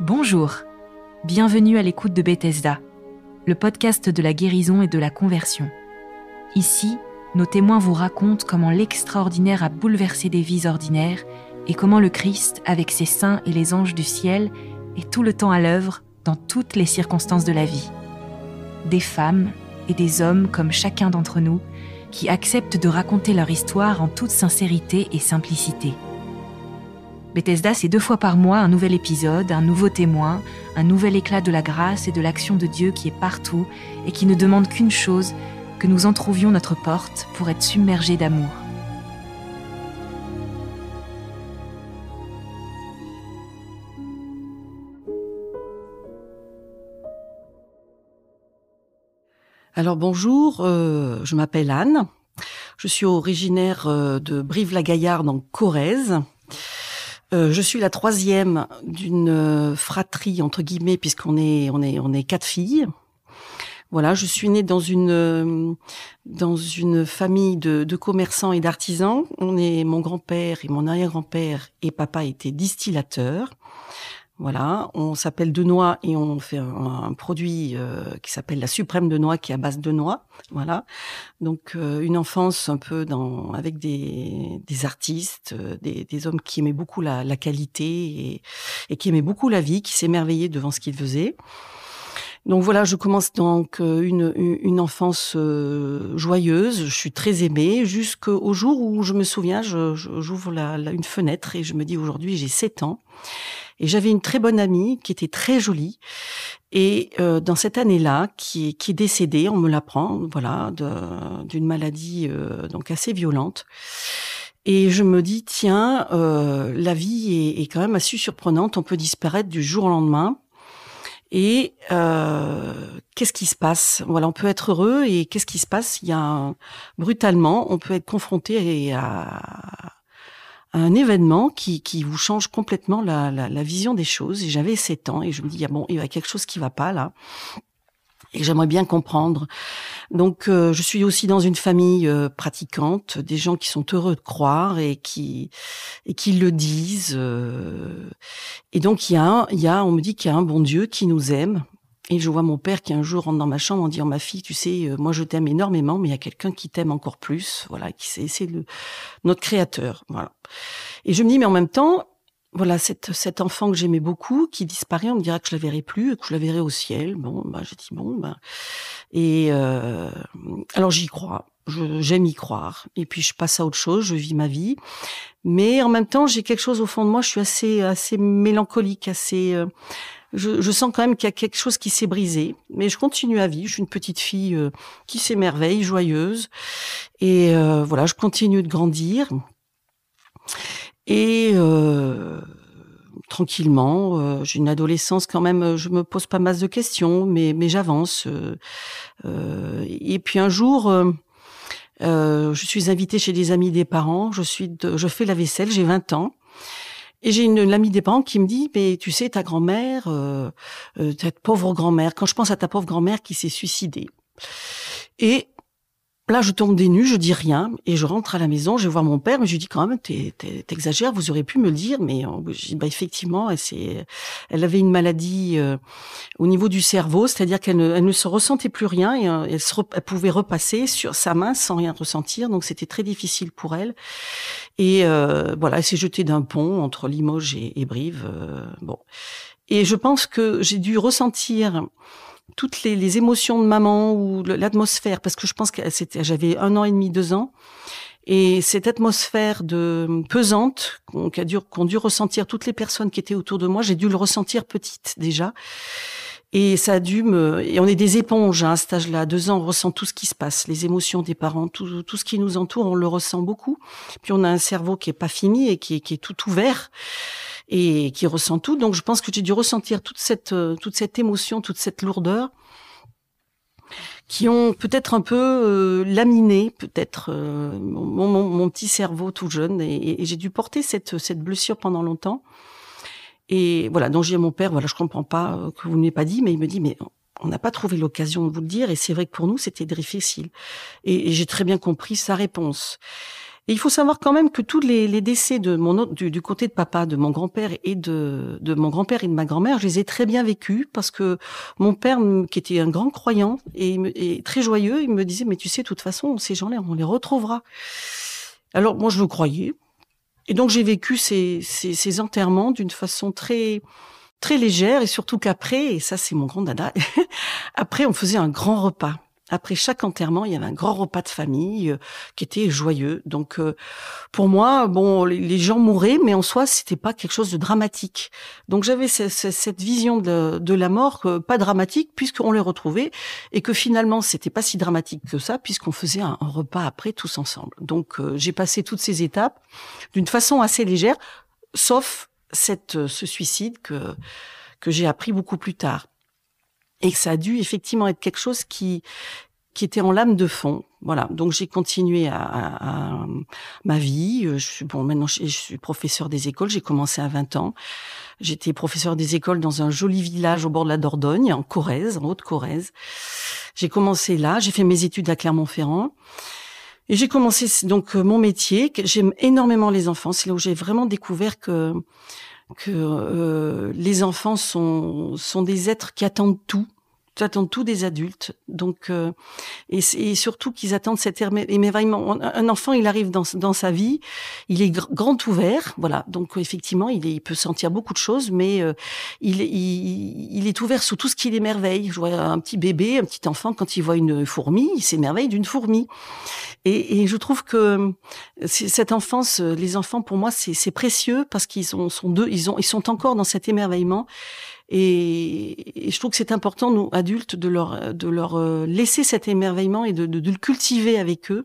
Bonjour, bienvenue à l'écoute de Bethesda, le podcast de la guérison et de la conversion. Ici, nos témoins vous racontent comment l'extraordinaire a bouleversé des vies ordinaires et comment le Christ, avec ses saints et les anges du ciel, est tout le temps à l'œuvre dans toutes les circonstances de la vie. Des femmes et des hommes comme chacun d'entre nous qui acceptent de raconter leur histoire en toute sincérité et simplicité. Bethesda, c'est deux fois par mois un nouvel épisode, un nouveau témoin, un nouvel éclat de la grâce et de l'action de Dieu qui est partout et qui ne demande qu'une chose, que nous entrouvions notre porte pour être submergés d'amour. Alors bonjour, euh, je m'appelle Anne. Je suis originaire euh, de Brive-la-Gaillarde en Corrèze. Euh, je suis la troisième d'une fratrie entre guillemets puisqu'on est on est on est quatre filles. Voilà, je suis née dans une dans une famille de, de commerçants et d'artisans. On est mon grand-père et mon arrière-grand-père et papa étaient distillateurs. Voilà, on s'appelle de noix et on fait un, produit euh, qui s'appelle la suprême de noix, qui est à base de noix. Voilà, donc euh, une enfance un peu dans avec des, artistes, euh, des, hommes qui aimaient beaucoup la, qualité et, et, qui aimaient beaucoup la vie, qui s'émerveillaient devant ce qu'ils faisaient. Donc voilà, je commence donc euh, une, enfance euh, joyeuse. Je suis très aimée jusqu'au jour où je me souviens, j'ouvre une fenêtre et je me dis aujourd'hui j'ai 7 ans. Et j'avais une très bonne amie qui était très jolie. Et euh, dans cette année-là, qui, qui, est décédée, on me l'apprend, voilà, d'une maladie donc assez violente. Et je me dis, tiens, la vie est, est, quand même assez surprenante. On peut disparaître du jour au lendemain. Et euh, qu'est-ce qui se passe Voilà, on peut être heureux et qu'est-ce qui se passe Il y a brutalement, on peut être confronté à, un événement qui, qui vous change complètement la, la, vision des choses. Et j'avais 7 ans et je me dis ah bon, il y a quelque chose qui va pas là et j'aimerais bien comprendre. Donc, euh, je suis aussi dans une famille euh, pratiquante, des gens qui sont heureux de croire et qui et qui le disent. Euh. et donc, il y a, il y a, on me dit qu'il y a un bon Dieu qui nous aime. Et je vois mon père qui un jour rentre dans ma chambre en disant ma fille, tu sais, moi je t'aime énormément, mais il y a quelqu'un qui t'aime encore plus. Voilà, qui c'est, c'est le notre créateur. Voilà. Et je me dis mais en même temps, voilà cette, cet enfant que j'aimais beaucoup qui disparaît. On me dira que je la verrai plus, que je la verrai au ciel. Bon, bah j'ai dit bon, bah et euh, alors j'y crois. J'aime y croire. Et puis je passe à autre chose. Je vis ma vie, mais en même temps j'ai quelque chose au fond de moi. Je suis assez assez mélancolique, assez. Euh, je, sens quand même qu'il y a quelque chose qui s'est brisé, mais je continue à vivre. Je suis une petite fille euh, qui s'émerveille, joyeuse, et voilà, je continue de grandir. Et euh, tranquillement, euh, j'ai une adolescence quand même, euh, je me pose pas masse de questions, mais, mais j'avance. Euh, et puis un jour, je suis invitée chez des amis des parents, je, suis je fais la vaisselle, j'ai 20 ans. Et j'ai une, amie des parents qui me dit, mais tu sais, ta grand-mère, euh, ta pauvre grand-mère, quand je pense à ta pauvre grand-mère qui s'est suicidée. Et Là, je tombe des nues, je dis rien, et je rentre à la maison, je vois mon père, mais je lui dis quand même, t'exagères, vous auriez pu me le dire, mais euh, bah, effectivement, elle, elle avait une maladie euh, au niveau du cerveau, c'est-à-dire qu'elle ne, elle ne se ressentait plus rien, euh, elle, se pouvait repasser sur sa main sans rien ressentir, donc c'était très difficile pour elle. Et voilà, elle s'est jetée d'un pont entre Limoges et, et Brive. bon, et je pense que j'ai dû ressentir toutes les, émotions de maman ou l'atmosphère, parce que je pense que c'était, j'avais un an et demi, deux ans, et cette atmosphère de pesante qu'ont dû, dû ressentir toutes les personnes qui étaient autour de moi, j'ai dû le ressentir petite déjà. Et ça a dû me. Et on est des éponges hein, à cet âge-là. Deux ans, on ressent tout ce qui se passe, les émotions des parents, tout, ce qui nous entoure, on le ressent beaucoup. Puis on a un cerveau qui est pas fini et qui, qui est tout ouvert et qui ressent tout. Donc je pense que j'ai dû ressentir toute cette, euh, toute cette émotion, toute cette lourdeur qui ont peut-être un peu euh, laminé peut-être euh, mon, mon, petit cerveau tout jeune et, j'ai dû porter cette, cette blessure pendant longtemps et voilà donc j'ai mon père voilà je comprends pas que vous ne m'ayez pas dit mais il me dit mais on n'a pas trouvé l'occasion de vous le dire et c'est vrai que pour nous c'était difficile et j'ai très bien compris sa réponse et il faut savoir quand même que tous les, décès de mon du, côté de papa, de mon grand-père et de, mon grand-père et de ma grand-mère, je les ai très bien vécus parce que mon père, qui était un grand croyant et, très joyeux, il me disait mais tu sais, de toute façon, ces gens-là, on les retrouvera. Alors moi, je le croyais. Et donc j'ai vécu ces, ces enterrements d'une façon très très légère et surtout qu'après, et ça c'est mon grand dada, après on faisait un grand repas. Après chaque enterrement, il y avait un grand repas de famille euh, qui était joyeux. Donc, euh, pour moi, bon, les, gens mouraient, mais en soi, c'était pas quelque chose de dramatique. Donc, j'avais cette vision de, la mort euh, pas dramatique puisqu'on les retrouvait et que finalement, c'était pas si dramatique que ça puisqu'on faisait un, repas après tous ensemble. Donc, j'ai passé toutes ces étapes d'une façon assez légère, sauf ce suicide que que j'ai appris beaucoup plus tard et ça a dû effectivement être quelque chose qui qui était en lame de fond. Voilà. Donc j'ai continué à, ma vie. Euh, je suis bon maintenant je, suis professeur des écoles. J'ai commencé à 20 ans. J'étais professeur des écoles dans un joli village au bord de la Dordogne, en Corrèze, en Haute-Corrèze. J'ai commencé là. J'ai fait mes études à Clermont-Ferrand. Et j'ai commencé donc euh, mon métier. J'aime énormément les enfants. C'est là où j'ai vraiment découvert que que euh, les enfants sont, sont des êtres qui attendent tout, attendent tout des adultes. Donc, euh, et, et, surtout qu'ils attendent cet émerveillement. Un enfant, il arrive dans, sa vie, il est grand ouvert, voilà. Donc, effectivement, il, peut sentir beaucoup de choses, mais euh, il, il, est ouvert sous tout ce qui l'émerveille. Je vois un petit bébé, un petit enfant, quand il voit une fourmi, il s'émerveille d'une fourmi. Et, je trouve que euh, cette enfance, les enfants, pour moi, c'est précieux parce qu'ils sont, sont deux, ils, ont, ils sont encore dans cet émerveillement. Et, je trouve que c'est important, nous, adultes, de leur, de leur euh, laisser cet émerveillement et de, de, le cultiver avec eux.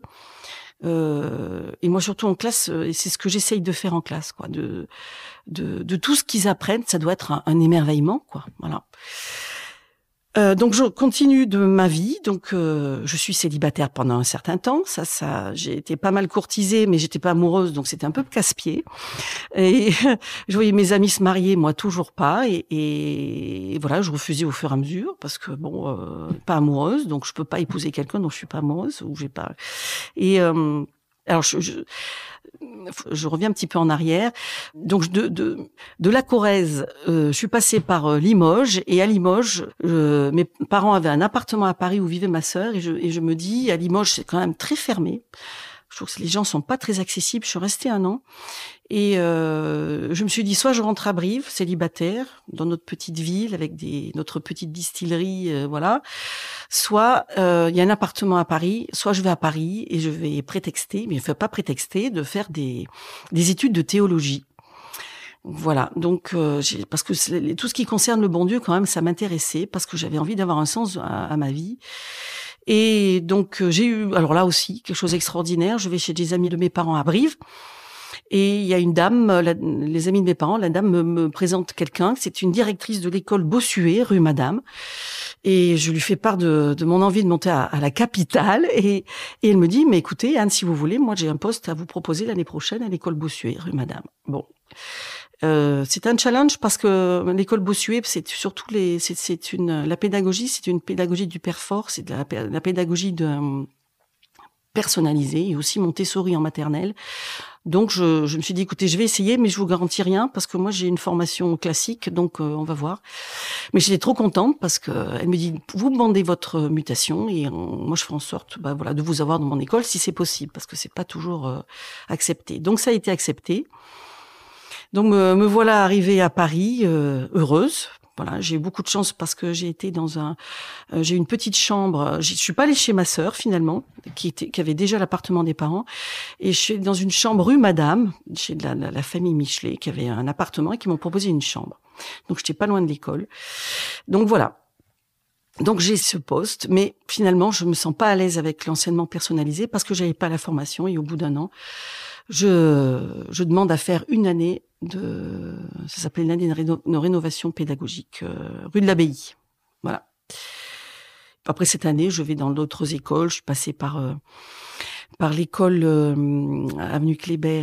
Euh, et moi surtout en classe, euh, et c'est ce que j'essaye de faire en classe, quoi, de de, de tout ce qu'ils apprennent, ça doit être un, un émerveillement, quoi. Voilà. Euh, donc je continue de ma vie. Donc euh, je suis célibataire pendant un certain temps. Ça, ça, j'ai été pas mal courtisée, mais j'étais pas amoureuse, donc c'était un peu casse-pied. Et je voyais mes amis se marier, moi toujours pas. Et, voilà, je refusais au fur et à mesure parce que bon, euh, pas amoureuse, donc je peux pas épouser quelqu'un dont je suis pas amoureuse ou j'ai pas. Et euh, alors, je, je, reviens un petit peu en arrière. Donc, de, de, de la Corrèze, euh, je suis passée par euh, Limoges. Et à Limoges, euh, mes parents avaient un appartement à Paris où vivait ma sœur. Et je, me dis, à Limoges, c'est quand même très fermé. Je trouve que les gens sont pas très accessibles. Je suis restée un an. Et euh, je me suis dit, soit je rentre à Brive, célibataire, dans notre petite ville avec notre petite distillerie, euh, voilà. Soit euh, il y a un appartement à Paris, soit je vais à Paris et je vais prétexter, mais enfin pas prétexter, de faire des, études de théologie. Voilà, donc parce que tout ce qui concerne le bon Dieu, quand même, ça m'intéressait parce que j'avais envie d'avoir un sens à, à ma vie. Et donc j'ai eu, alors là aussi, quelque chose d'extraordinaire. Je vais chez des amis de mes parents à Brive. Et il y a une dame, les amis de mes parents, la dame me, présente quelqu'un, c'est une directrice de l'école Bossuet, rue Madame. Et je lui fais part de, de mon envie de monter à, à la capitale. Et, et, elle me dit, mais écoutez, Anne, si vous voulez, moi j'ai un poste à vous proposer l'année prochaine à l'école Bossuet, rue Madame. Bon. Euh, c'est un challenge parce que l'école Bossuet, c'est surtout les, c'est une, la pédagogie, c'est une pédagogie du fort. c'est de la, pédagogie de personnalisée et aussi Montessori en maternelle. Donc je, me suis dit, écoutez, je vais essayer, mais je vous garantis rien parce que moi j'ai une formation classique, donc euh, on va voir. Mais j'étais trop contente parce que elle me dit, vous demandez votre mutation et moi je ferai en sorte, bah, voilà, de vous avoir dans mon école si c'est possible parce que c'est pas toujours euh, accepté. Donc ça a été accepté. Donc me, voilà arrivée à Paris, euh, heureuse voilà, j'ai eu beaucoup de chance parce que j'ai été dans un, euh, j'ai une petite chambre. Euh, je suis pas allée chez ma sœur finalement, qui était, qui avait déjà l'appartement des parents, et je suis dans une chambre rue Madame, chez la, la, famille Michelet, qui avait un appartement et qui m'ont proposé une chambre. Donc j'étais pas loin de l'école. Donc voilà. Donc j'ai ce poste, mais finalement je me sens pas à l'aise avec l'enseignement personnalisé parce que j'avais pas la formation et au bout d'un an, je, je demande à faire une année de, ça s'appelait l'année de rénovation pédagogique, euh, rue de l'Abbaye. Voilà. Après cette année, je vais dans d'autres écoles. Je suis passée par, euh, par l'école euh, Avenue Kléber,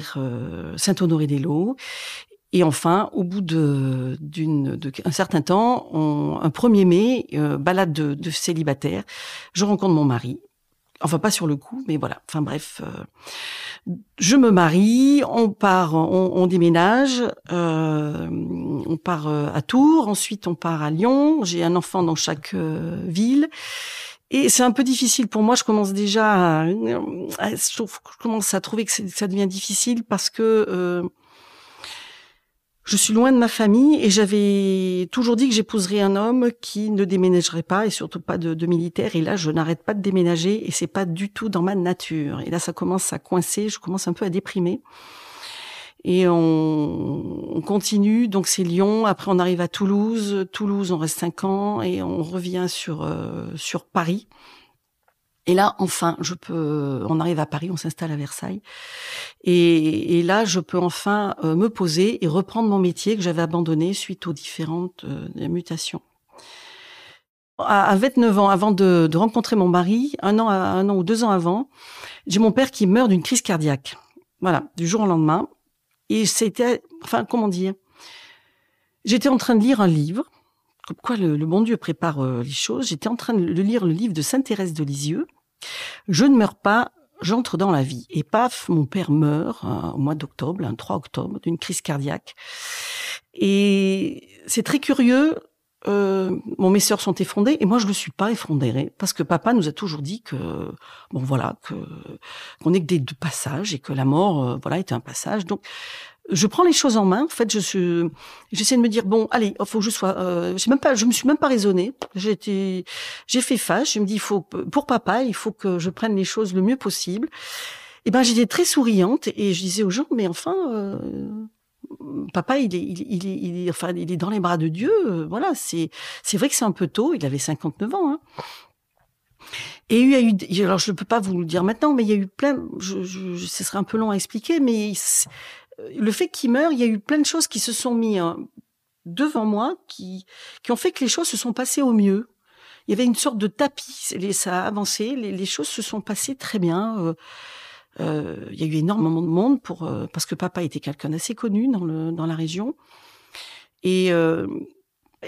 Saint-Honoré-des-Laux. Et enfin, au bout de, d'une, certain temps, on, un 1er mai, balade de, de célibataire, je rencontre mon mari, Enfin, pas sur le coup, mais voilà. Enfin, bref. Euh, je me marie, on part, on, déménage, euh, on part euh, à Tours, ensuite on part à Lyon. J'ai un enfant dans chaque ville. Et c'est un peu difficile pour moi. Je commence déjà, à, je, commence à trouver que ça devient difficile parce que je suis loin de ma famille et j'avais toujours dit que j'épouserais un homme qui ne déménagerait pas et surtout pas de, militaire. Et là, je n'arrête pas de déménager et c'est pas du tout dans ma nature. Et là, ça commence à coincer, je commence un peu à déprimer. Et on, on continue, donc c'est Lyon. Après, on arrive à Toulouse. Toulouse, on reste cinq ans et on revient sur euh, sur Paris et là, enfin, je peux. On arrive à Paris, on s'installe à Versailles, et, là, je peux enfin euh, me poser et reprendre mon métier que j'avais abandonné suite aux différentes euh, mutations. À, 29 ans, avant de, rencontrer mon mari, un an, un an ou deux ans avant, j'ai mon père qui meurt d'une crise cardiaque. Voilà, du jour au lendemain. Et c'était, enfin, comment dire J'étais en train de lire un livre pourquoi le, bon Dieu prépare euh, les choses. J'étais en train de lire le livre de Sainte Thérèse de Lisieux. Je ne meurs pas, j'entre dans la vie. Et paf, mon père meurt euh, au mois d'octobre, un 3 octobre, d'une crise cardiaque. Et c'est très curieux. Euh, mes sœurs sont effondrées et moi je le suis pas effondrée parce que papa nous a toujours dit que bon voilà que qu'on est que des deux passages et que la mort euh, voilà est un passage donc je prends les choses en main. En fait, je suis, j'essaie de me dire bon, allez, il oh, faut que je sois. Euh, même pas, je me suis même pas raisonnée. J'étais, j'ai fait face. Je me dis, il faut pour papa, il faut que je prenne les choses le mieux possible. Et eh ben, j'étais très souriante et je disais aux gens, mais enfin. Euh, papa, il est, il, est, il est, enfin, il est dans les bras de Dieu. Euh, voilà, c'est, c'est vrai que c'est un peu tôt. Il avait 59 ans. Hein. Et il y a eu, alors je ne peux pas vous le dire maintenant, mais il y a eu plein, je, je, ce serait un peu long à expliquer, mais le fait qu'il meure, il y a eu plein de choses qui se sont mises hein, devant moi, qui, qui ont fait que les choses se sont passées au mieux. Il y avait une sorte de tapis, ça a avancé, les, choses se sont passées très bien. Euh, euh, il y a eu énormément de monde pour euh, parce que papa était quelqu'un assez connu dans le dans la région et, et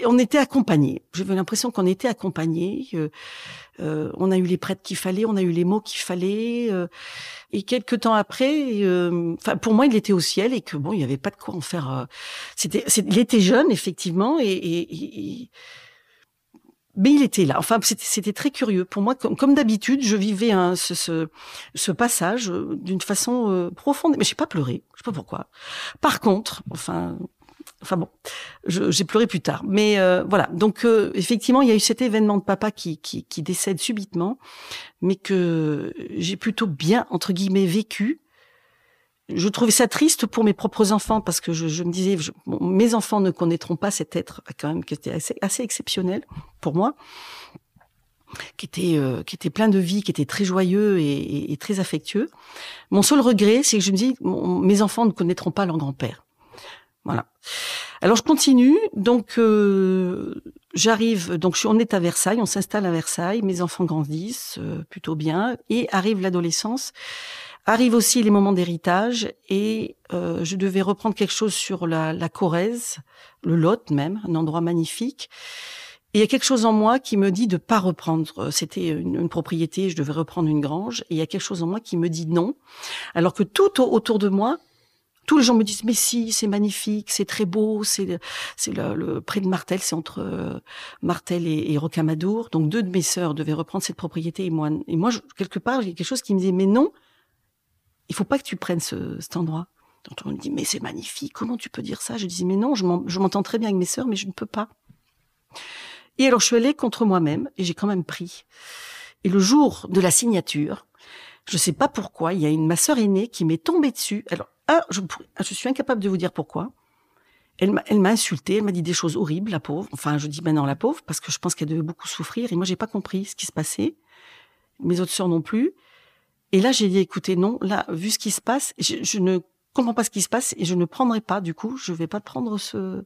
on était accompagnés. J'avais l'impression qu'on était accompagnés. Euh, on a eu les prêtres qu'il fallait, on a eu les mots qu'il fallait. Euh, et quelques temps après, euh, enfin pour moi, il était au ciel et que bon, il n'y avait pas de quoi en faire. c'était, il était jeune effectivement et, mais il était là. Enfin, c'était très curieux pour moi. Comme, d'habitude, je vivais ce, passage d'une façon profonde. Mais j'ai pas pleuré. Je sais pas pourquoi. Par contre, enfin, Enfin bon, j'ai pleuré plus tard. Mais euh, voilà, donc euh, effectivement, il y a eu cet événement de papa qui, qui, décède subitement, mais que j'ai plutôt bien, entre guillemets, vécu. Je trouvais ça triste pour mes propres enfants parce que je, me disais, mes enfants ne connaîtront pas cet être euh, quand même qui était assez, exceptionnel pour moi, qui était, qui était plein de vie, qui était très joyeux et, très affectueux. Mon seul regret, c'est que je me dis, mes enfants ne connaîtront pas leur grand-père voilà. Alors je continue. Donc euh, j'arrive. Donc on est à Versailles, on s'installe à Versailles. Mes enfants grandissent euh, plutôt bien et arrive l'adolescence. Arrive aussi les moments d'héritage et euh, je devais reprendre quelque chose sur la, la Corrèze, le Lot même, un endroit magnifique. Et il y a quelque chose en moi qui me dit de pas reprendre. C'était une, une, propriété, je devais reprendre une grange. Et il y a quelque chose en moi qui me dit non, alors que tout autour de moi tous les gens me disent mais si c'est magnifique c'est très beau c'est c'est le, près de Martel c'est entre euh, Martel et, Rocamadour donc deux de mes sœurs devaient reprendre cette propriété et moi et moi quelque part j'ai quelque chose qui me dit, mais non il faut pas que tu prennes ce, cet endroit donc on me dit mais c'est magnifique comment tu peux dire ça je dis mais non je m'entends très bien avec mes sœurs mais je ne peux pas et alors je suis allée contre moi-même et j'ai quand même pris et le jour de la signature je sais pas pourquoi, il y a une ma sœur aînée qui m'est tombée dessus. Alors, ah, ah, je, suis incapable de vous dire pourquoi. Elle m'a insultée, elle m'a dit des choses horribles, la pauvre. Enfin, je dis maintenant la pauvre parce que je pense qu'elle devait beaucoup souffrir et moi j'ai pas compris ce qui se passait. Mes autres sœurs non plus. Et là, j'ai dit écoutez, non, là, vu ce qui se passe, je, je, ne comprends pas ce qui se passe et je ne prendrai pas. Du coup, je vais pas prendre ce,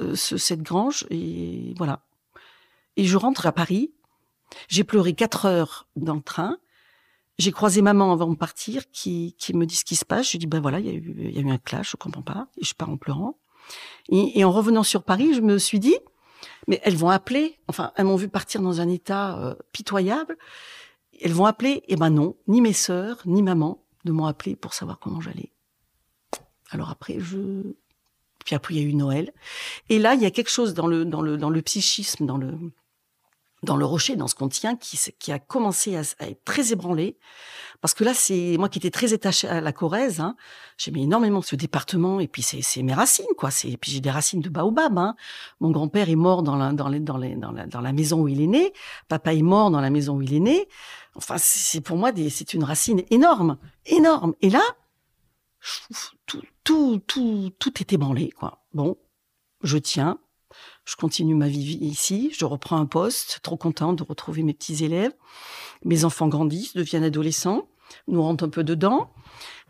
euh, ce cette grange et voilà. Et je rentre à Paris. J'ai pleuré quatre heures dans le train j'ai croisé maman avant de partir qui, qui me dit ce qui se passe. Je lui dis, ben voilà, il y, a eu, y a eu un clash, je comprends pas. Et je pars en pleurant. Et, en revenant sur Paris, je me suis dit, mais elles vont appeler. Enfin, elles m'ont vu partir dans un état euh, pitoyable. Elles vont appeler. Et eh ben non, ni mes sœurs, ni maman ne m'ont appelé pour savoir comment j'allais. Alors après, je... Puis après, il y a eu Noël. Et là, il y a quelque chose dans le, dans le, dans le psychisme, dans le, dans le rocher, dans ce qu'on tient, qui, qui a commencé à, être très ébranlé. Parce que là, c'est moi qui étais très attaché à la Corrèze. Hein, J'aimais énormément ce département. Et puis, c'est mes racines, quoi. Et puis, j'ai des racines de baobab. Hein. Mon grand-père est mort dans la, dans, dans, maison où il est né. Papa est mort dans la maison où il est né. Enfin, c'est pour moi, c'est une racine énorme, énorme. Et là, tout, tout, tout, tout est ébranlé, quoi. Bon, je tiens, je continue ma vie ici, je reprends un poste, trop contente de retrouver mes petits élèves. Mes enfants grandissent, deviennent adolescents, nous rentrent un peu dedans.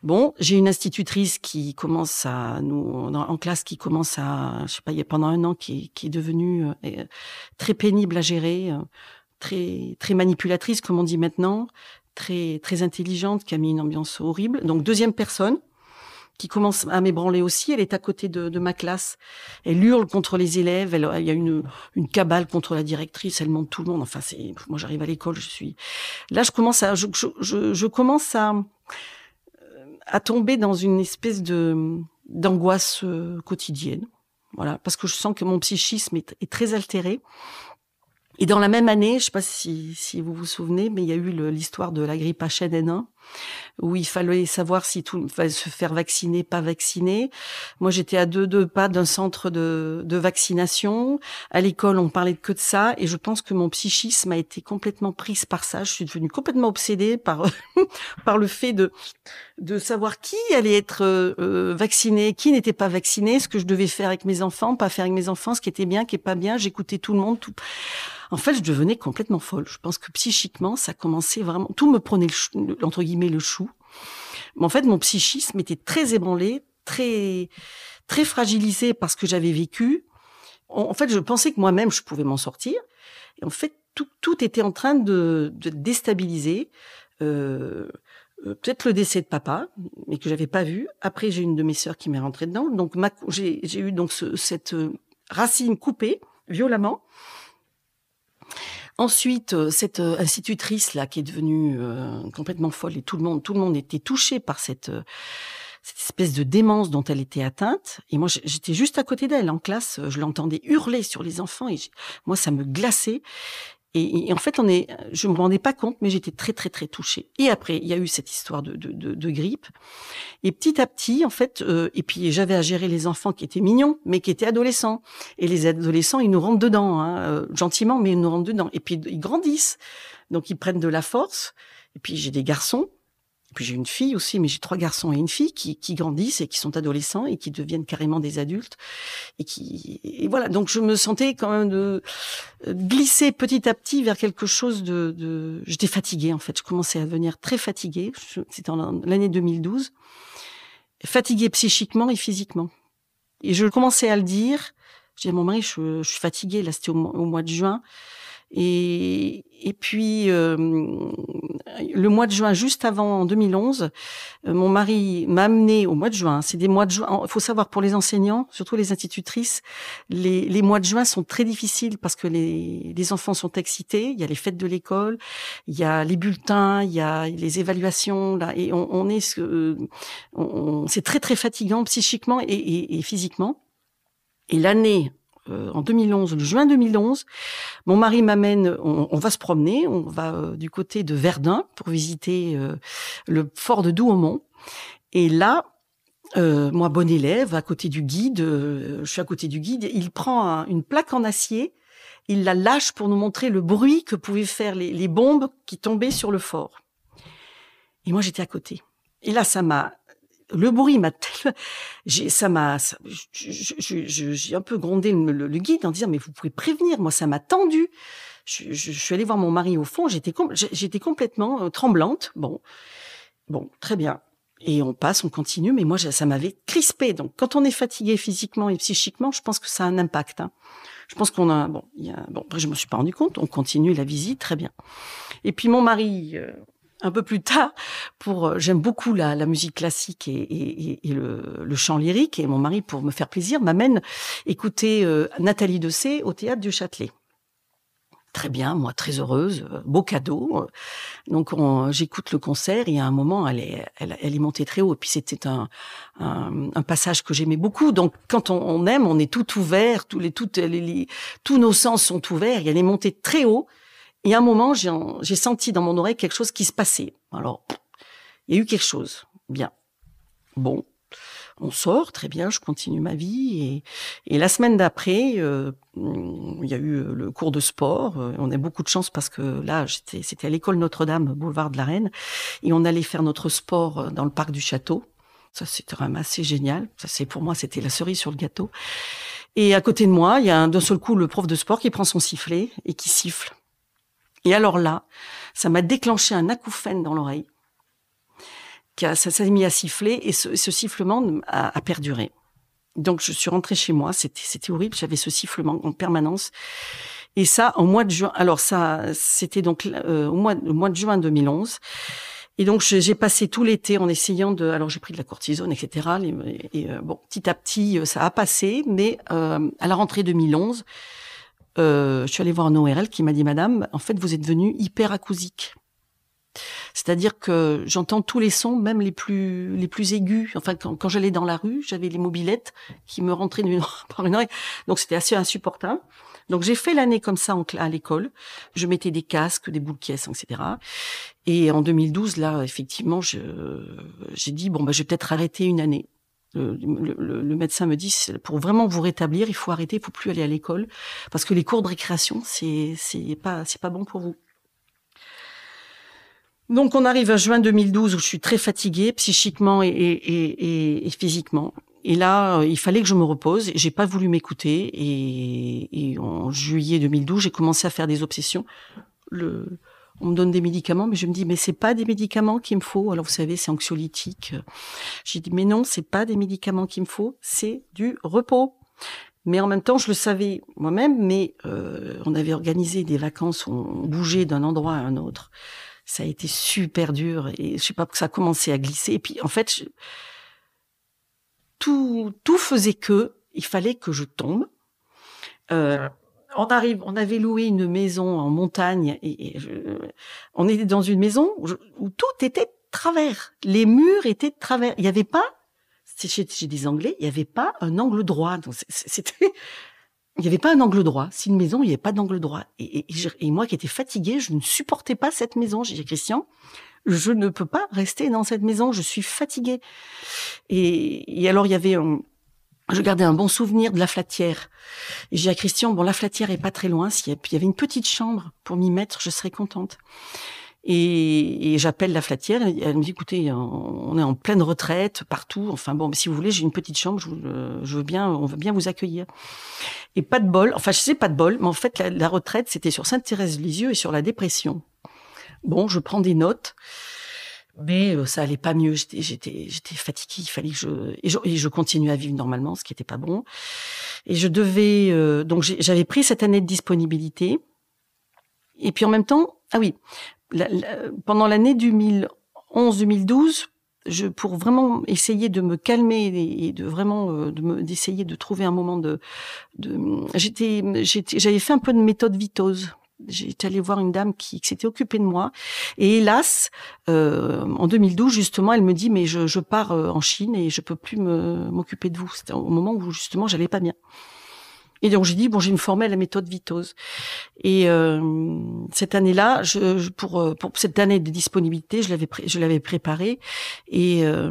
Bon, j'ai une institutrice qui commence à nous en classe qui commence à, je sais pas, il y a pendant un an qui, est devenue euh, euh, très pénible à gérer, euh, très très manipulatrice comme on dit maintenant, très très intelligente qui a mis une ambiance horrible. Donc deuxième personne, qui commence à m'ébranler aussi. Elle est à côté de, ma classe. Elle hurle contre les élèves. Elle, il y a une, cabale contre la directrice. Elle monte tout le monde. Enfin, c'est moi j'arrive à l'école, je suis là. Je commence à je, commence à euh, à tomber dans une espèce de d'angoisse euh, quotidienne. Voilà, parce que je sens que mon psychisme est, très altéré. Et dans la même année, je ne sais pas si, si, vous vous souvenez, mais il y a eu l'histoire de la grippe h 1 où il fallait savoir si tout fallait se faire vacciner, pas vacciner. Moi, j'étais à deux deux pas d'un centre de, vaccination. À l'école, on parlait que de ça, et je pense que mon psychisme a été complètement prise par ça. Je suis devenue complètement obsédée par par le fait de de savoir qui allait être euh, euh, vacciné, qui n'était pas vacciné, ce que je devais faire avec mes enfants, pas faire avec mes enfants, ce qui était bien, qui est pas bien. J'écoutais tout le monde. Tout... En fait, je devenais complètement folle. Je pense que psychiquement, ça commençait vraiment. Tout me prenait le, entre guillemets le chou. Mais en fait, mon psychisme était très ébranlé, très très fragilisé parce que j'avais vécu. En, fait, je pensais que moi-même je pouvais m'en sortir. Et en fait, tout, était en train de, déstabiliser. Euh, euh, peut-être le décès de papa, mais que j'avais pas vu. Après, j'ai une de mes sœurs qui m'est rentrée dedans. Donc, j'ai eu donc cette euh, racine coupée violemment. Ensuite, euh, cette euh, institutrice là qui est devenue euh, complètement folle et tout le monde, tout le monde était touché par cette cette espèce de démence dont elle était atteinte. Et moi, j'étais juste à côté d'elle en classe. Je l'entendais hurler sur les enfants et moi, ça me glaçait. Et, en fait, on est, je me rendais pas compte, mais j'étais très très très touchée. Et après, il y a eu cette histoire de, de, grippe. Et petit à petit, en fait, euh, et puis j'avais à gérer les enfants qui étaient mignons, mais qui étaient adolescents. Et les adolescents, ils nous rentrent dedans, hein, euh, gentiment, mais ils nous rentrent dedans. Et puis ils grandissent, donc ils prennent de la force. Et puis j'ai des garçons puis j'ai une fille aussi, mais j'ai trois garçons et une fille qui, qui, grandissent et qui sont adolescents et qui deviennent carrément des adultes. Et qui et voilà, donc je me sentais quand même de euh, glisser petit à petit vers quelque chose de... de... J'étais fatiguée en fait, je commençais à devenir très fatiguée. C'était en l'année 2012. Fatiguée psychiquement et physiquement. Et je commençais à le dire. Je disais à mon mari, je, suis fatiguée, là c'était au mois de juin. Et, et puis, euh, le mois de juin, juste avant, en 2011, euh, mon mari m'a amené au mois de juin. Hein, c'est des mois de juin. Il faut savoir pour les enseignants, surtout les institutrices, les, mois de juin sont très difficiles parce que les, enfants sont excités. Il y a les fêtes de l'école, il y a les bulletins, il y a les évaluations. Là, et on, est, euh, c'est très très fatigant psychiquement et physiquement. Et l'année euh, en 2011, le juin 2011, mon mari m'amène, on, va se promener, on va euh, du côté de Verdun pour visiter euh, le fort de Douaumont. Et là, moi, bon élève, à côté du guide, je suis à côté du guide, il prend une plaque en acier, il la lâche pour nous montrer le bruit que pouvaient faire les, les bombes qui tombaient sur le fort. Et moi, j'étais à côté. Et là, ça m'a le bruit m'a tellement, ça m'a, j'ai un peu grondé le, guide en disant mais vous pouvez prévenir, moi ça m'a tendu. Je, suis allée voir mon mari au fond, j'étais j'étais complètement euh, tremblante. Bon, bon, très bien. Et on passe, on continue, mais moi ça m'avait crispé. Donc quand on est fatigué physiquement et psychiquement, je pense que ça a un impact. Hein. Je pense qu'on a bon, bon, après je me suis pas rendu compte. On continue la visite, très bien. Et puis mon mari, euh, un peu plus tard pour euh, j'aime beaucoup la, musique classique et, le, chant lyrique et mon mari pour me faire plaisir m'amène écouter euh, Nathalie Dessay au théâtre du Châtelet. Très bien, moi très heureuse, euh, beau cadeau. Donc j'écoute le concert Il y a un moment elle est, elle, est montée très haut et puis c'était un, passage que j'aimais beaucoup. Donc quand on, aime, on est tout ouvert, tous les, tout tous nos sens sont ouverts. Et elle est montée très haut et à un moment, j'ai senti dans mon oreille quelque chose qui se passait. Alors, il y a eu quelque chose. Bien. Bon. On sort, très bien, je continue ma vie. Et, la semaine d'après, euh, il y a eu euh, le cours de sport. Euh, on a beaucoup de chance parce que là, j'étais, c'était à l'école Notre-Dame, boulevard de la Reine. Et on allait faire notre sport dans le parc du château. Ça, c'était vraiment assez génial. Ça, c'est pour moi, c'était la cerise sur le gâteau. Et à côté de moi, il y a d'un seul coup le prof de sport qui prend son sifflet et qui siffle. Et alors là, ça m'a déclenché un acouphène dans l'oreille. Ça s'est mis à siffler et ce, sifflement a, perduré. Donc je suis rentrée chez moi, c'était horrible, j'avais ce sifflement en permanence. Et ça, au mois de juin, alors ça, c'était donc euh, au, mois, de juin 2011. Et donc j'ai passé tout l'été en essayant de, alors j'ai pris de la cortisone, etc. Et, euh, bon, petit à petit, euh, ça a passé, mais à la rentrée 2011, euh, je suis allée voir un ORL qui m'a dit, Madame, en fait, vous êtes venue hyper acousique. C'est-à-dire que j'entends tous les sons, même les plus les plus aigus. Enfin, quand, j'allais dans la rue, j'avais les mobilettes qui me rentraient par une oreille. Donc c'était assez insupportable. Donc j'ai fait l'année comme ça en, à l'école. Je mettais des casques, des boules caisses, etc. Et en 2012, là, effectivement, j'ai dit bon, bah, je vais peut-être arrêter une année le, médecin me dit, pour vraiment vous rétablir, il faut arrêter, il faut plus aller à l'école, parce que les cours de récréation, c'est pas, c'est pas bon pour vous. Donc on arrive à juin 2012 où je suis très fatiguée psychiquement et, et, et, et physiquement. Et là, euh, il fallait que je me repose. J'ai pas voulu m'écouter. Et, en juillet 2012, j'ai commencé à faire des obsessions. Le, on me donne des médicaments, mais je me dis, mais c'est pas des médicaments qu'il me faut. Alors, vous savez, c'est anxiolytique. J'ai dit, mais non, c'est pas des médicaments qu'il me faut, c'est du repos. Mais en même temps, je le savais moi-même, mais euh, on avait organisé des vacances, on bougeait d'un endroit à un autre. Ça a été super dur et je sais pas, ça a commencé à glisser. Et puis, en fait, tout, tout faisait que il fallait que je tombe. Euh, on arrive, on avait loué une maison en montagne et, on était dans une maison où, tout était travers. Les murs étaient travers. Il n'y avait pas, si j'ai des Anglais, il n'y avait pas un angle droit. Donc c'était, il n'y avait pas un angle droit. Si une maison, il n'y avait pas d'angle droit. Et, moi qui étais fatiguée, je ne supportais pas cette maison. J'ai dit Christian, je ne peux pas rester dans cette maison. Je suis fatiguée. Et, alors il y avait un, je gardais un bon souvenir de la flatière. Et j'ai dit à Christian, bon, la flatière est pas très loin. S'il y avait une petite chambre pour m'y mettre, je serais contente. Et, j'appelle la flatière. Elle me dit, écoutez, on est en pleine retraite partout. Enfin bon, si vous voulez, j'ai une petite chambre. Euh, je, veux bien, on veut bien vous accueillir. Et pas de bol. Enfin, je sais pas de bol, mais en fait, la, la retraite, c'était sur Sainte-Thérèse-Lisieux et sur la dépression. Bon, je prends des notes. Mais euh, ça allait pas mieux. J'étais, j'étais, fatiguée. Il fallait que je et, je continuais à vivre normalement, ce qui n'était pas bon. Et je devais euh, donc j'avais pris cette année de disponibilité. Et puis en même temps, ah oui, pendant l'année 2011-2012, je pour vraiment essayer de me calmer et, de vraiment euh, d'essayer de trouver un moment de, de j'avais fait un peu de méthode vitose. J'étais allée voir une dame qui, s'était occupée de moi. Et hélas, euh, en 2012, justement, elle me dit, mais je, je pars euh, en Chine et je peux plus m'occuper de vous. C'était au moment où, justement, j'allais pas bien. Et donc j'ai dit bon, j'ai une me à la méthode Vitose. Et euh, cette année-là, je, pour, euh, pour cette année de disponibilité, je l'avais je l'avais préparée et euh,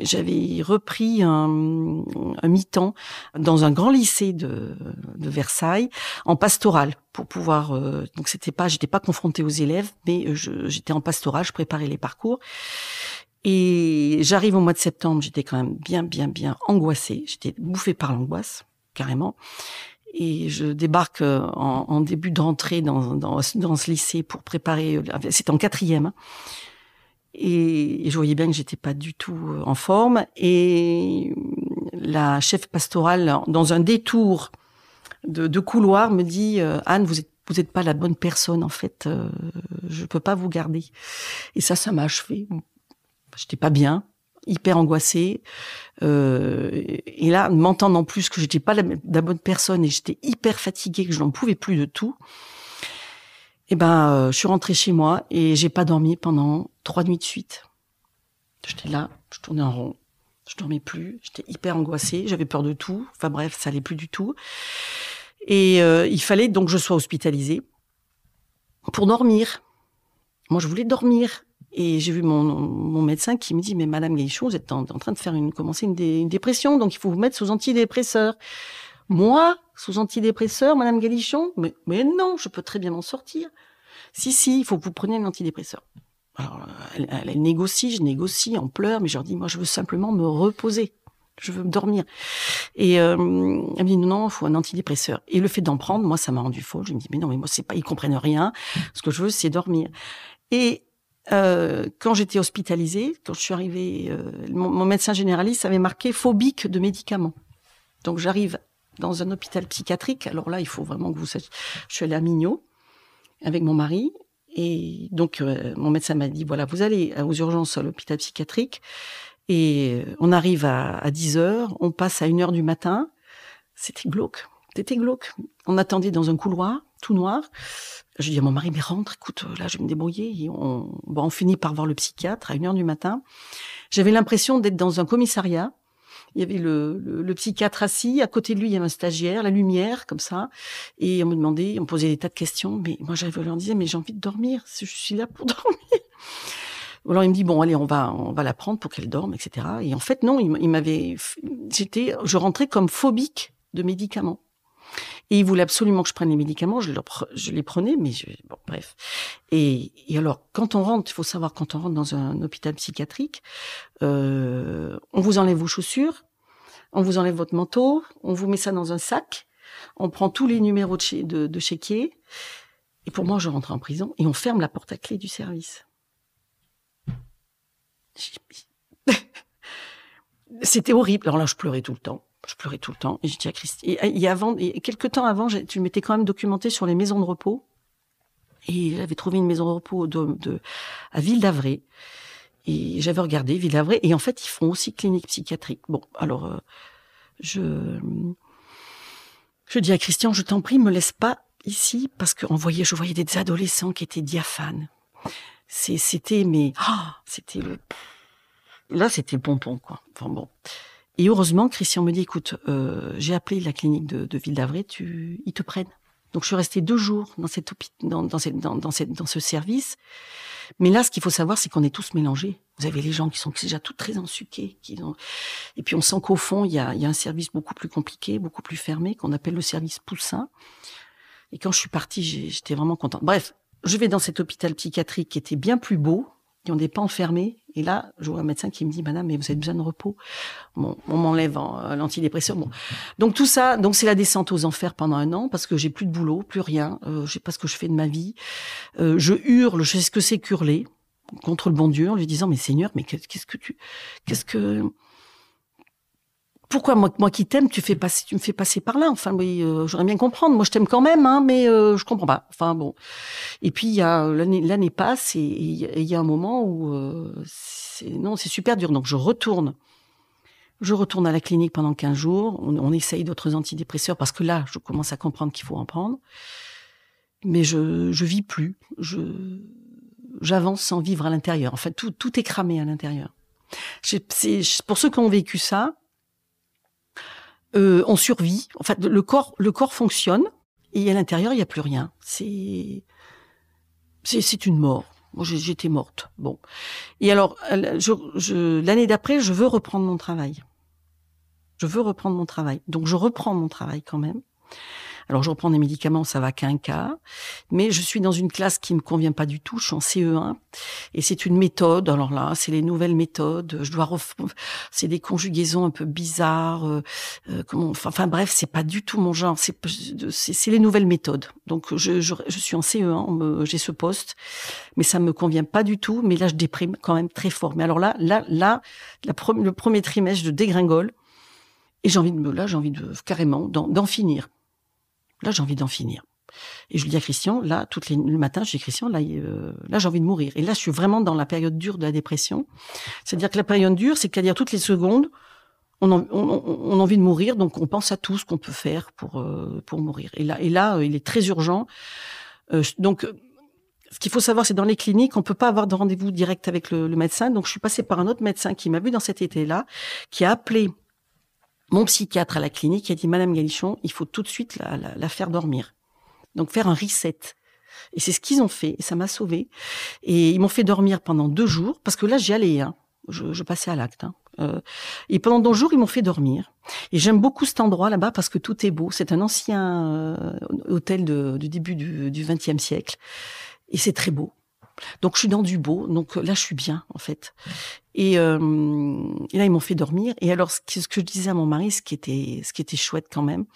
j'avais repris un, un mi-temps dans un grand lycée de, de Versailles en pastoral pour pouvoir euh, donc c'était pas j'étais pas confrontée aux élèves mais euh, j'étais en pastoral, je préparais les parcours. Et j'arrive au mois de septembre, j'étais quand même bien, bien, bien angoissée. J'étais bouffée par l'angoisse carrément. Et je débarque euh, en, début d'entrée dans, dans, ce lycée pour préparer. Euh, c'était en quatrième. Et, je voyais bien que j'étais pas du tout euh, en forme. Et la chef pastorale, dans un détour de, couloir, me dit Anne, vous êtes vous n'êtes pas la bonne personne en fait. je je peux pas vous garder. Et ça, ça m'a achevé. J'étais pas bien hyper angoissée. Euh, et là, m'entendant plus que j'étais pas la, bonne personne et j'étais hyper fatiguée, que je n'en pouvais plus de tout, et eh ben, euh, je suis rentrée chez moi et j'ai pas dormi pendant trois nuits de suite. J'étais là, je tournais en rond, je dormais plus, j'étais hyper angoissée, j'avais peur de tout. Enfin bref, ça allait plus du tout. Et euh, il fallait donc que je sois hospitalisée pour dormir. Moi, je voulais dormir. Et j'ai vu mon, mon, médecin qui me dit, mais Madame Galichon, vous êtes en, train de faire une, commencer une, dépression, donc il faut vous mettre sous antidépresseur. Moi, sous antidépresseur, Madame Galichon mais, mais non, je peux très bien m'en sortir. Si, si, il faut que vous preniez un antidépresseur. Alors, elle, elle, négocie, je négocie, en pleurs mais je leur dis, moi, je veux simplement me reposer. Je veux dormir. Et euh, elle me dit, non, non, il faut un antidépresseur. Et le fait d'en prendre, moi, ça m'a rendu folle. Je me dis, mais non, mais moi, c'est pas, ils comprennent rien. Ce que je veux, c'est dormir. Et euh, quand j'étais hospitalisée, quand je suis arrivée, euh, mon, médecin généraliste avait marqué phobique de médicaments. Donc j'arrive dans un hôpital psychiatrique. Alors là, il faut vraiment que vous sachiez. Je suis allée à Mignot avec mon mari. Et donc euh, mon médecin m'a dit, voilà, vous allez aux urgences à l'hôpital psychiatrique. Et on arrive à, 10 heures, on passe à 1 heure du matin. C'était glauque. C'était glauque. On attendait dans un couloir tout noir. Je dis à mon mari, mais rentre, écoute, là, je vais me débrouiller. Et on, finit par voir le psychiatre à une heure du matin. J'avais l'impression d'être dans un commissariat. Il y avait le, psychiatre assis, à côté de lui, il y avait un stagiaire, la lumière, comme ça. Et on me demandait, on posait des tas de questions. Mais moi, j'avais leur dire, mais j'ai envie de dormir. Je suis là pour dormir. Alors il me dit bon allez on va on va la prendre pour qu'elle dorme etc et en fait non il, m'avait j'étais je rentrais comme phobique de médicaments et ils voulaient absolument que je prenne les médicaments. Je, les prenais, mais bon, bref. Et... alors, quand on rentre, il faut savoir quand on rentre dans un hôpital psychiatrique, euh, on vous enlève vos chaussures, on vous enlève votre manteau, on vous met ça dans un sac, on prend tous les numéros de, de... de chéquier. Et pour moi, je rentre en prison et on ferme la porte à clé du service. C'était horrible. Alors là, je pleurais tout le temps. Je pleurais tout le temps. Et je dis à Christian Et, et avant, quelques temps avant, tu m'étais quand même documenté sur les maisons de repos. Et j'avais trouvé une maison de repos de, à Ville d'Avray. Et j'avais regardé Ville d'Avray. Et en fait, ils font aussi clinique psychiatrique. Bon, alors, euh, je. Je dis à Christian, je t'en prie, me laisse pas ici parce que on voyait, je voyais des adolescents qui étaient diaphanes. C'était mais oh, c'était là c'était bonbon pompon quoi. Enfin bon. Et heureusement, Christian me dit, écoute, euh, j'ai appelé la clinique de, de Ville d'Avray, tu, ils te prennent. Donc je suis restée deux jours dans, cette, dans, dans, cette, dans, dans, ce service. Mais là, ce qu'il faut savoir, c'est qu'on est tous mélangés. Vous avez les gens qui sont déjà tout très ensuqués. Qui ont... Et puis on sent qu'au fond, il y a, y a un service beaucoup plus compliqué, beaucoup plus fermé, qu'on appelle le service Poussin. Et quand je suis partie, j'étais vraiment contente. Bref, je vais dans cet hôpital psychiatrique qui était bien plus beau, qui ont des pans fermés. Et là, je vois un médecin qui me dit, Madame, mais vous avez besoin de repos. on m'enlève euh, l'antidépresseur. donc tout ça, donc c'est la descente aux enfers pendant un an parce que j'ai plus de boulot, plus rien. Je euh, je sais pas ce que je fais de ma vie. Euh, je hurle. Je sais ce que c'est qu'hurler contre le bon Dieu en lui disant, mais Seigneur, mais qu'est-ce que tu, qu'est-ce que pourquoi moi, moi qui t'aime, tu fais tu me fais passer par là. Enfin, oui, euh, j'aurais bien comprendre. Moi, je t'aime quand même, hein, mais euh, je comprends pas. Enfin bon. Et puis il y a euh, l'année passe et il y a un moment où euh, non, c'est super dur. Donc je retourne, je retourne à la clinique pendant 15 jours. On, essaye d'autres antidépresseurs parce que là, je commence à comprendre qu'il faut en prendre. Mais je je vis plus. Je j'avance sans vivre à l'intérieur. En fait, tout tout est cramé à l'intérieur. Pour ceux qui ont vécu ça, euh, on survit. fait le corps, le corps fonctionne et à l'intérieur, il n'y a plus rien. C'est, c'est, une mort. Moi, j'étais morte. Bon. Et alors, l'année d'après, je veux reprendre mon travail. Je veux reprendre mon travail. Donc, je reprends mon travail quand même. Alors je reprends des médicaments, ça va qu'un cas, mais je suis dans une classe qui me convient pas du tout, je suis en CE1 et c'est une méthode. Alors là, c'est les nouvelles méthodes, je dois ref... c'est des conjugaisons un peu bizarres euh, euh, comment enfin, bref, c'est pas du tout mon genre, c'est c'est les nouvelles méthodes. Donc je, je, suis en CE1, j'ai ce poste, mais ça me convient pas du tout, mais là je déprime quand même très fort. Mais alors là là là le premier trimestre je dégringole. Et j'ai envie de me, là, j'ai envie de carrément d'en finir. Là, j'ai envie d'en finir. Et je lui dis à Christian, là, toutes les, le matin, je dis Christian, là, euh, là j'ai envie de mourir. Et là, je suis vraiment dans la période dure de la dépression. C'est-à-dire que la période dure, cest qu'à dire toutes les secondes, on, a envie de mourir, donc on pense à tout ce qu'on peut faire pour euh, pour mourir. Et là, et là, euh, il est très urgent. donc, ce qu'il faut savoir, c'est dans les cliniques, on peut pas avoir de rendez-vous direct avec le, le médecin. Donc, je suis passée par un autre médecin qui m'a vu dans cet été-là, qui a appelé mon psychiatre à la clinique a dit, Madame Galichon, il faut tout de suite la, faire dormir. Donc faire un reset. Et c'est ce qu'ils ont fait, et ça m'a sauvée. Et ils m'ont fait dormir pendant deux jours, parce que là, j'y allais, hein. je, passais à l'acte. Hein. Euh, et pendant deux jours, ils m'ont fait dormir. Et j'aime beaucoup cet endroit là-bas parce que tout est beau. C'est un ancien euh, hôtel de, du début du XXe siècle. Et c'est très beau. Donc je suis dans du beau, donc là je suis bien en fait. Et, euh, là ils m'ont fait dormir. Et alors ce que, je disais à mon mari, ce qui était, ce qui était chouette quand même,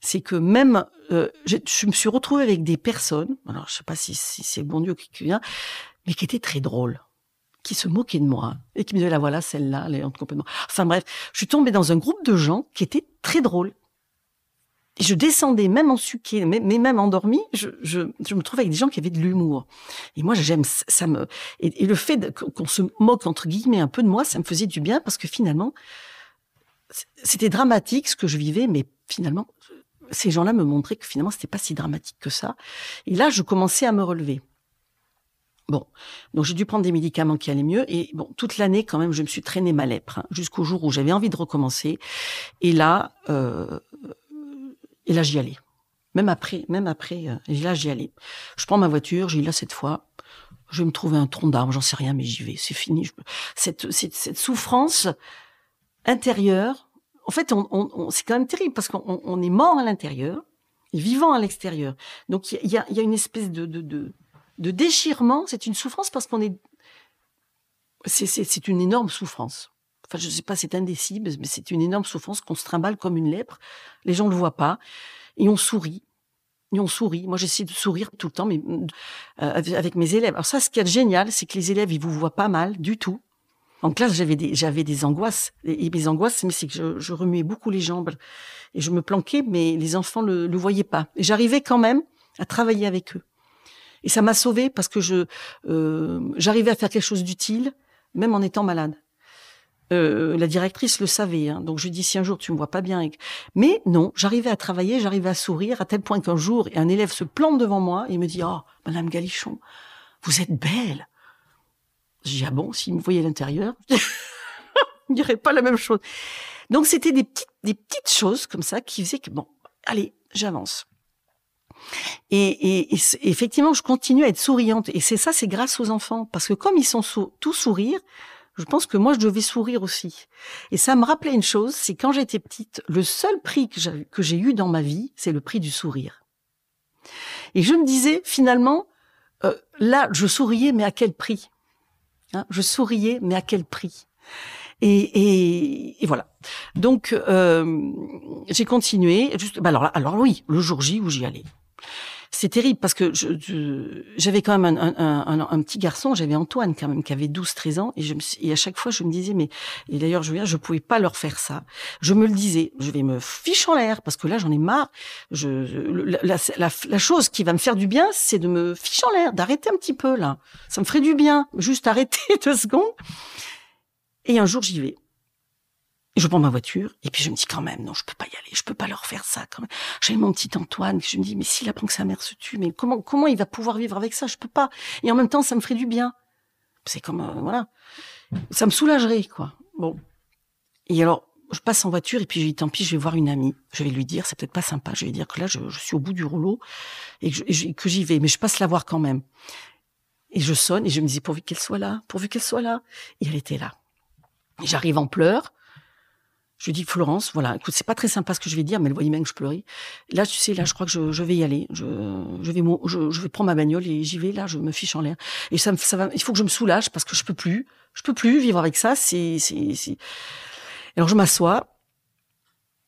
c'est que même euh, je, me suis retrouvée avec des personnes, alors je sais pas si, c'est le bon Dieu qui vient, mais qui étaient très drôles qui se moquaient de moi et qui me disaient la ah, voilà celle-là elle est complètement enfin bref je suis tombée dans un groupe de gens qui étaient très drôles je descendais, même en suqué, mais même endormi, je, me trouvais avec des gens qui avaient de l'humour. Et moi, j'aime ça me et, le fait qu'on se moque entre guillemets un peu de moi, ça me faisait du bien parce que finalement, c'était dramatique ce que je vivais, mais finalement, ces gens-là me montraient que finalement, c'était pas si dramatique que ça. Et là, je commençais à me relever. Bon, donc j'ai dû prendre des médicaments qui allaient mieux et bon toute l'année quand même je me suis traînée ma lèpre hein, jusqu'au jour où j'avais envie de recommencer et là euh, et là, j'y allais. Même après, même après, euh, là, j'y allais. Je prends ma voiture, j'y vais là cette fois. Je vais me trouver un tronc d'arbre, j'en sais rien, mais j'y vais. C'est fini. Cette, cette, souffrance intérieure, en fait, on, on, c'est quand même terrible parce qu'on est mort à l'intérieur et vivant à l'extérieur. Donc, il y a, une espèce de, de, de, de déchirement. C'est une souffrance parce qu'on est. C'est une énorme souffrance. Enfin, je ne sais pas, c'est indécis, mais c'est une énorme souffrance qu'on se trimballe comme une lèpre. Les gens ne le voient pas. Et on sourit. Et on sourit. Moi, j'essaie de sourire tout le temps, mais euh, avec mes élèves. Alors ça, ce qui est génial, c'est que les élèves, ils vous voient pas mal du tout. En classe, j'avais des, j'avais des angoisses. Et, mes angoisses, mais c'est que je, je, remuais beaucoup les jambes et je me planquais, mais les enfants le, le voyaient pas. Et j'arrivais quand même à travailler avec eux. Et ça m'a sauvée parce que je, euh, j'arrivais à faire quelque chose d'utile, même en étant malade. Euh, la directrice le savait. Hein. Donc je dis si un jour tu me vois pas bien. Mais non, j'arrivais à travailler, j'arrivais à sourire à tel point qu'un jour un élève se plante devant moi et me dit Ah, Madame Galichon, vous êtes belle. J'ai dis ah bon s'il me voyait à l'intérieur, il dirait pas la même chose. Donc c'était des petites choses comme ça qui faisaient que bon allez j'avance. Et, effectivement, je continue à être souriante. Et c'est ça, c'est grâce aux enfants. Parce que comme ils sont tous tout sourire, je pense que moi, je devais sourire aussi. Et ça me rappelait une chose, c'est quand j'étais petite, le seul prix que j'ai eu dans ma vie, c'est le prix du sourire. Et je me disais, finalement, euh, là, je souriais, mais à quel prix hein, Je souriais, mais à quel prix et, et, voilà. Donc, euh, j'ai continué. Juste, bah alors, alors oui, le jour J où j'y allais c'est terrible parce que j'avais quand même un, petit garçon, j'avais Antoine quand même qui avait 12-13 ans et, je à chaque fois je me disais mais et d'ailleurs je je pouvais pas leur faire ça. Je me le disais, je vais me ficher en l'air parce que là j'en ai marre. Je, la, chose qui va me faire du bien, c'est de me ficher en l'air, d'arrêter un petit peu là. Ça me ferait du bien, juste arrêter deux secondes. Et un jour j'y vais je prends ma voiture et puis je me dis quand même non je peux pas y aller je peux pas leur faire ça quand même j'ai mon petit Antoine je me dis mais s'il apprend que sa mère se tue mais comment comment il va pouvoir vivre avec ça je peux pas et en même temps ça me ferait du bien c'est comme euh, voilà ça me soulagerait quoi bon et alors je passe en voiture et puis je dis tant pis je vais voir une amie je vais lui dire c'est peut-être pas sympa je vais dire que là je, suis au bout du rouleau et que, que j'y vais mais je passe la voir quand même et je sonne et je me dis pourvu qu'elle soit là pourvu qu'elle soit là et elle était là J'arrive en pleurs je lui dis Florence, voilà, écoute, c'est pas très sympa ce que je vais dire, mais elle voyait bien que je pleurais. Là, tu sais, là, mm. je crois que je, vais y aller. Je, vais, je, vais prendre ma bagnole et j'y vais. Là, je me fiche en l'air. Et ça, va. Il faut que je me soulage parce que je peux plus. Je peux plus vivre avec ça. C'est, c'est, Alors je m'assois.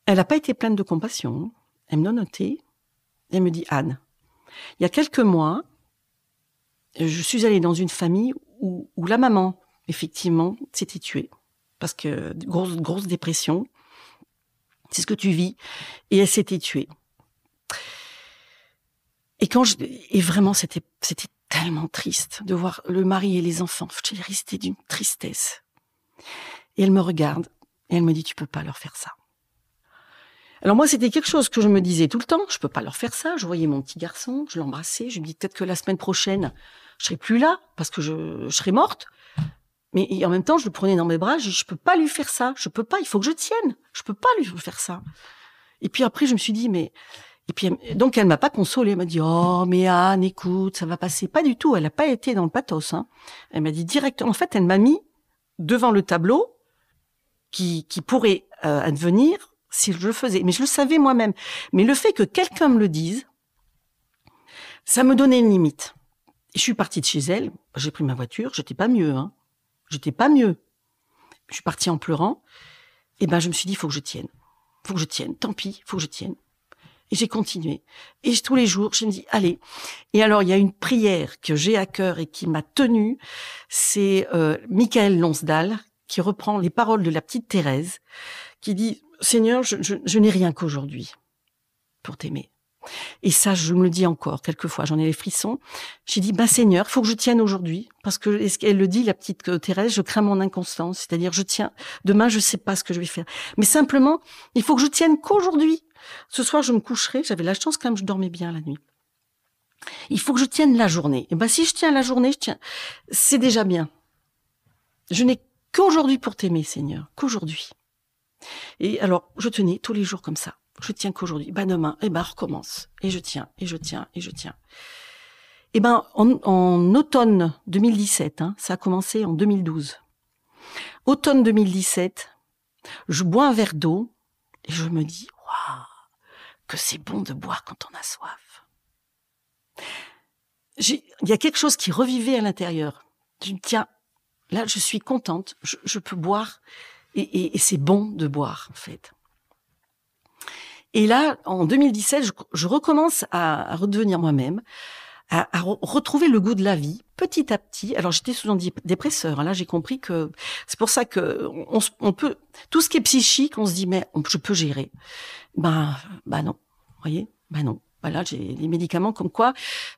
Elle n'a pas été pleine de compassion. Elle me noté. Elle me dit Anne, il y a quelques mois, je suis allée dans une famille où, où la maman, effectivement, s'était tuée parce que grosse, grosse dépression. C'est ce que tu vis. Et elle s'était tuée. Et quand je, et vraiment, c'était, c'était tellement triste de voir le mari et les enfants. J'ai d'une tristesse. Et elle me regarde et elle me dit, tu peux pas leur faire ça. Alors moi, c'était quelque chose que je me disais tout le temps. Je peux pas leur faire ça. Je voyais mon petit garçon, je l'embrassais, je me dis peut-être que la semaine prochaine, je serai plus là parce que je serai morte. Mais en même temps, je le prenais dans mes bras, je, je peux pas lui faire ça, je peux pas, il faut que je tienne, je peux pas lui faire ça. Et puis après, je me suis dit, mais et puis donc elle m'a pas consolée, elle m'a dit oh mais Anne écoute ça va passer pas du tout, elle a pas été dans le pathos. Hein. Elle m'a dit direct... en fait elle m'a mis devant le tableau qui qui pourrait euh, advenir si je le faisais, mais je le savais moi-même. Mais le fait que quelqu'un me le dise, ça me donnait une limite. je suis partie de chez elle, j'ai pris ma voiture, j'étais pas mieux. Hein. J'étais pas mieux. Je suis partie en pleurant. Et eh ben, je me suis dit, faut que je tienne. Faut que je tienne. Tant pis, faut que je tienne. Et j'ai continué. Et tous les jours, je me dis, allez. Et alors, il y a une prière que j'ai à cœur et qui m'a tenue. C'est euh, Michael Lonsdal qui reprend les paroles de la petite Thérèse, qui dit, Seigneur, je n'ai rien qu'aujourd'hui pour t'aimer. Et ça, je me le dis encore quelquefois, j'en ai les frissons. J'ai dit, ben Seigneur, faut que je tienne aujourd'hui, parce que elle le dit, la petite euh, Thérèse, je crains mon inconstance, c'est-à-dire je tiens. Demain, je sais pas ce que je vais faire, mais simplement, il faut que je tienne qu'aujourd'hui. Ce soir, je me coucherai. J'avais la chance quand même, je dormais bien la nuit. Il faut que je tienne la journée. Et ben si je tiens la journée, je tiens, c'est déjà bien. Je n'ai qu'aujourd'hui pour t'aimer, Seigneur, qu'aujourd'hui. Et alors, je tenais tous les jours comme ça. Je tiens qu'aujourd'hui. Ben demain, et eh ben recommence. Et je tiens, et je tiens, et je tiens. Eh ben, en, automne 2017, hein, ça a commencé en 2012. Automne 2017, je bois un verre d'eau et je me dis, waouh, que c'est bon de boire quand on a soif. Il y a quelque chose qui revivait à l'intérieur. Je me tiens, là, je suis contente, je, peux boire et, et c'est bon de boire, en fait. Et là, en 2017, je, je recommence à, redevenir moi-même, à, à retrouver le goût de la vie, petit à petit. Alors j'étais sous un dépresseur. Hein. Là, j'ai compris que c'est pour ça que on, on, peut tout ce qui est psychique, on se dit mais je peux gérer. Ben, ben non, voyez, ben non. Voilà, ben j'ai les médicaments comme quoi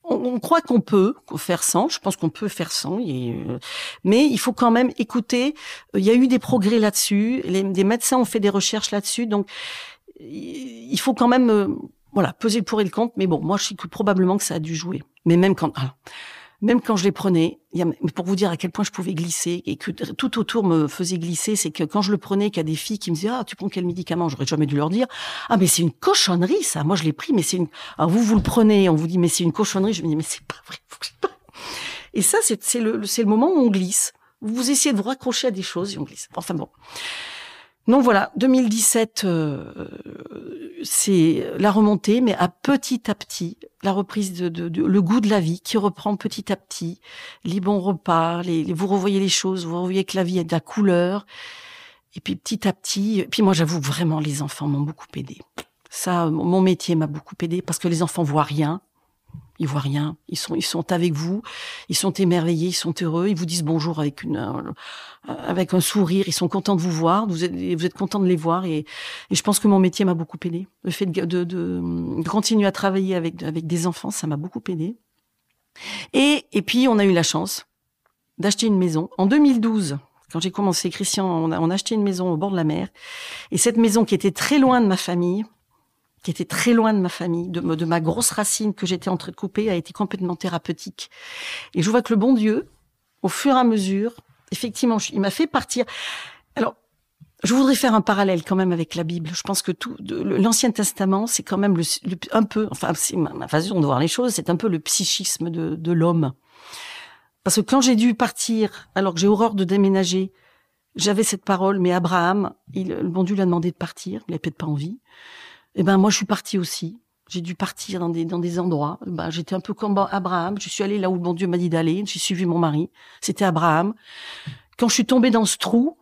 on, croit qu'on peut faire sans. Je pense qu'on peut faire sans, et, euh, mais il faut quand même écouter. Il y a eu des progrès là-dessus. Les des médecins ont fait des recherches là-dessus, donc il faut quand même euh, voilà peser le pour et le compte. Mais bon, moi, je sais que probablement que ça a dû jouer. Mais même quand même quand je les prenais, pour vous dire à quel point je pouvais glisser et que tout autour me faisait glisser, c'est que quand je le prenais, qu'il y a des filles qui me disaient ah tu prends quel médicament, j'aurais jamais dû leur dire ah mais c'est une cochonnerie ça. Moi je l'ai pris, mais c'est une alors vous vous le prenez, on vous dit mais c'est une cochonnerie. Je me dis mais c'est pas vrai. Et ça c'est le c'est le moment où on glisse. Vous essayez de vous raccrocher à des choses et on glisse. Enfin bon. Donc voilà, 2017, euh, c'est la remontée, mais à petit à petit, la reprise de, le goût de la vie qui reprend petit à petit. Les bons repas, les, vous revoyez les choses, vous revoyez que la vie est de la couleur. Et puis petit à petit, et euh, puis moi j'avoue vraiment, les enfants m'ont beaucoup aidé. Ça, mon métier m'a beaucoup aidé parce que les enfants voient rien, ils voient rien. Ils sont, ils sont avec vous, ils sont émerveillés, ils sont heureux, ils vous disent bonjour avec une, euh, avec un sourire, ils sont contents de vous voir, vous êtes, vous êtes contents de les voir et, je pense que mon métier m'a beaucoup aidé. Le fait de, de, continuer à travailler avec, avec des enfants, ça m'a beaucoup aidé. Et, et puis, on a eu la chance d'acheter une maison. En 2012, quand j'ai commencé, Christian, on a, on a acheté une maison au bord de la mer. Et cette maison qui était très loin de ma famille, qui était très loin de ma famille, de, ma grosse racine que j'étais en train de couper, a été complètement thérapeutique. Et je vois que le bon Dieu, au fur et à mesure, effectivement, il m'a fait partir. Alors, je voudrais faire un parallèle quand même avec la Bible. Je pense que tout l'Ancien Testament, c'est quand même un peu, enfin, c'est ma, façon de voir les choses, c'est un peu le psychisme de, l'homme. Parce que quand j'ai dû partir, alors que j'ai horreur de déménager, j'avais cette parole, mais Abraham, le bon Dieu lui a demandé de partir, il n'avait peut-être pas envie. Eh ben moi, je suis partie aussi. J'ai dû partir dans des, dans des endroits. Ben, j'étais un peu comme Abraham. Je suis allée là où bon Dieu m'a dit d'aller. J'ai suivi mon mari. C'était Abraham. Quand je suis tombée dans ce trou,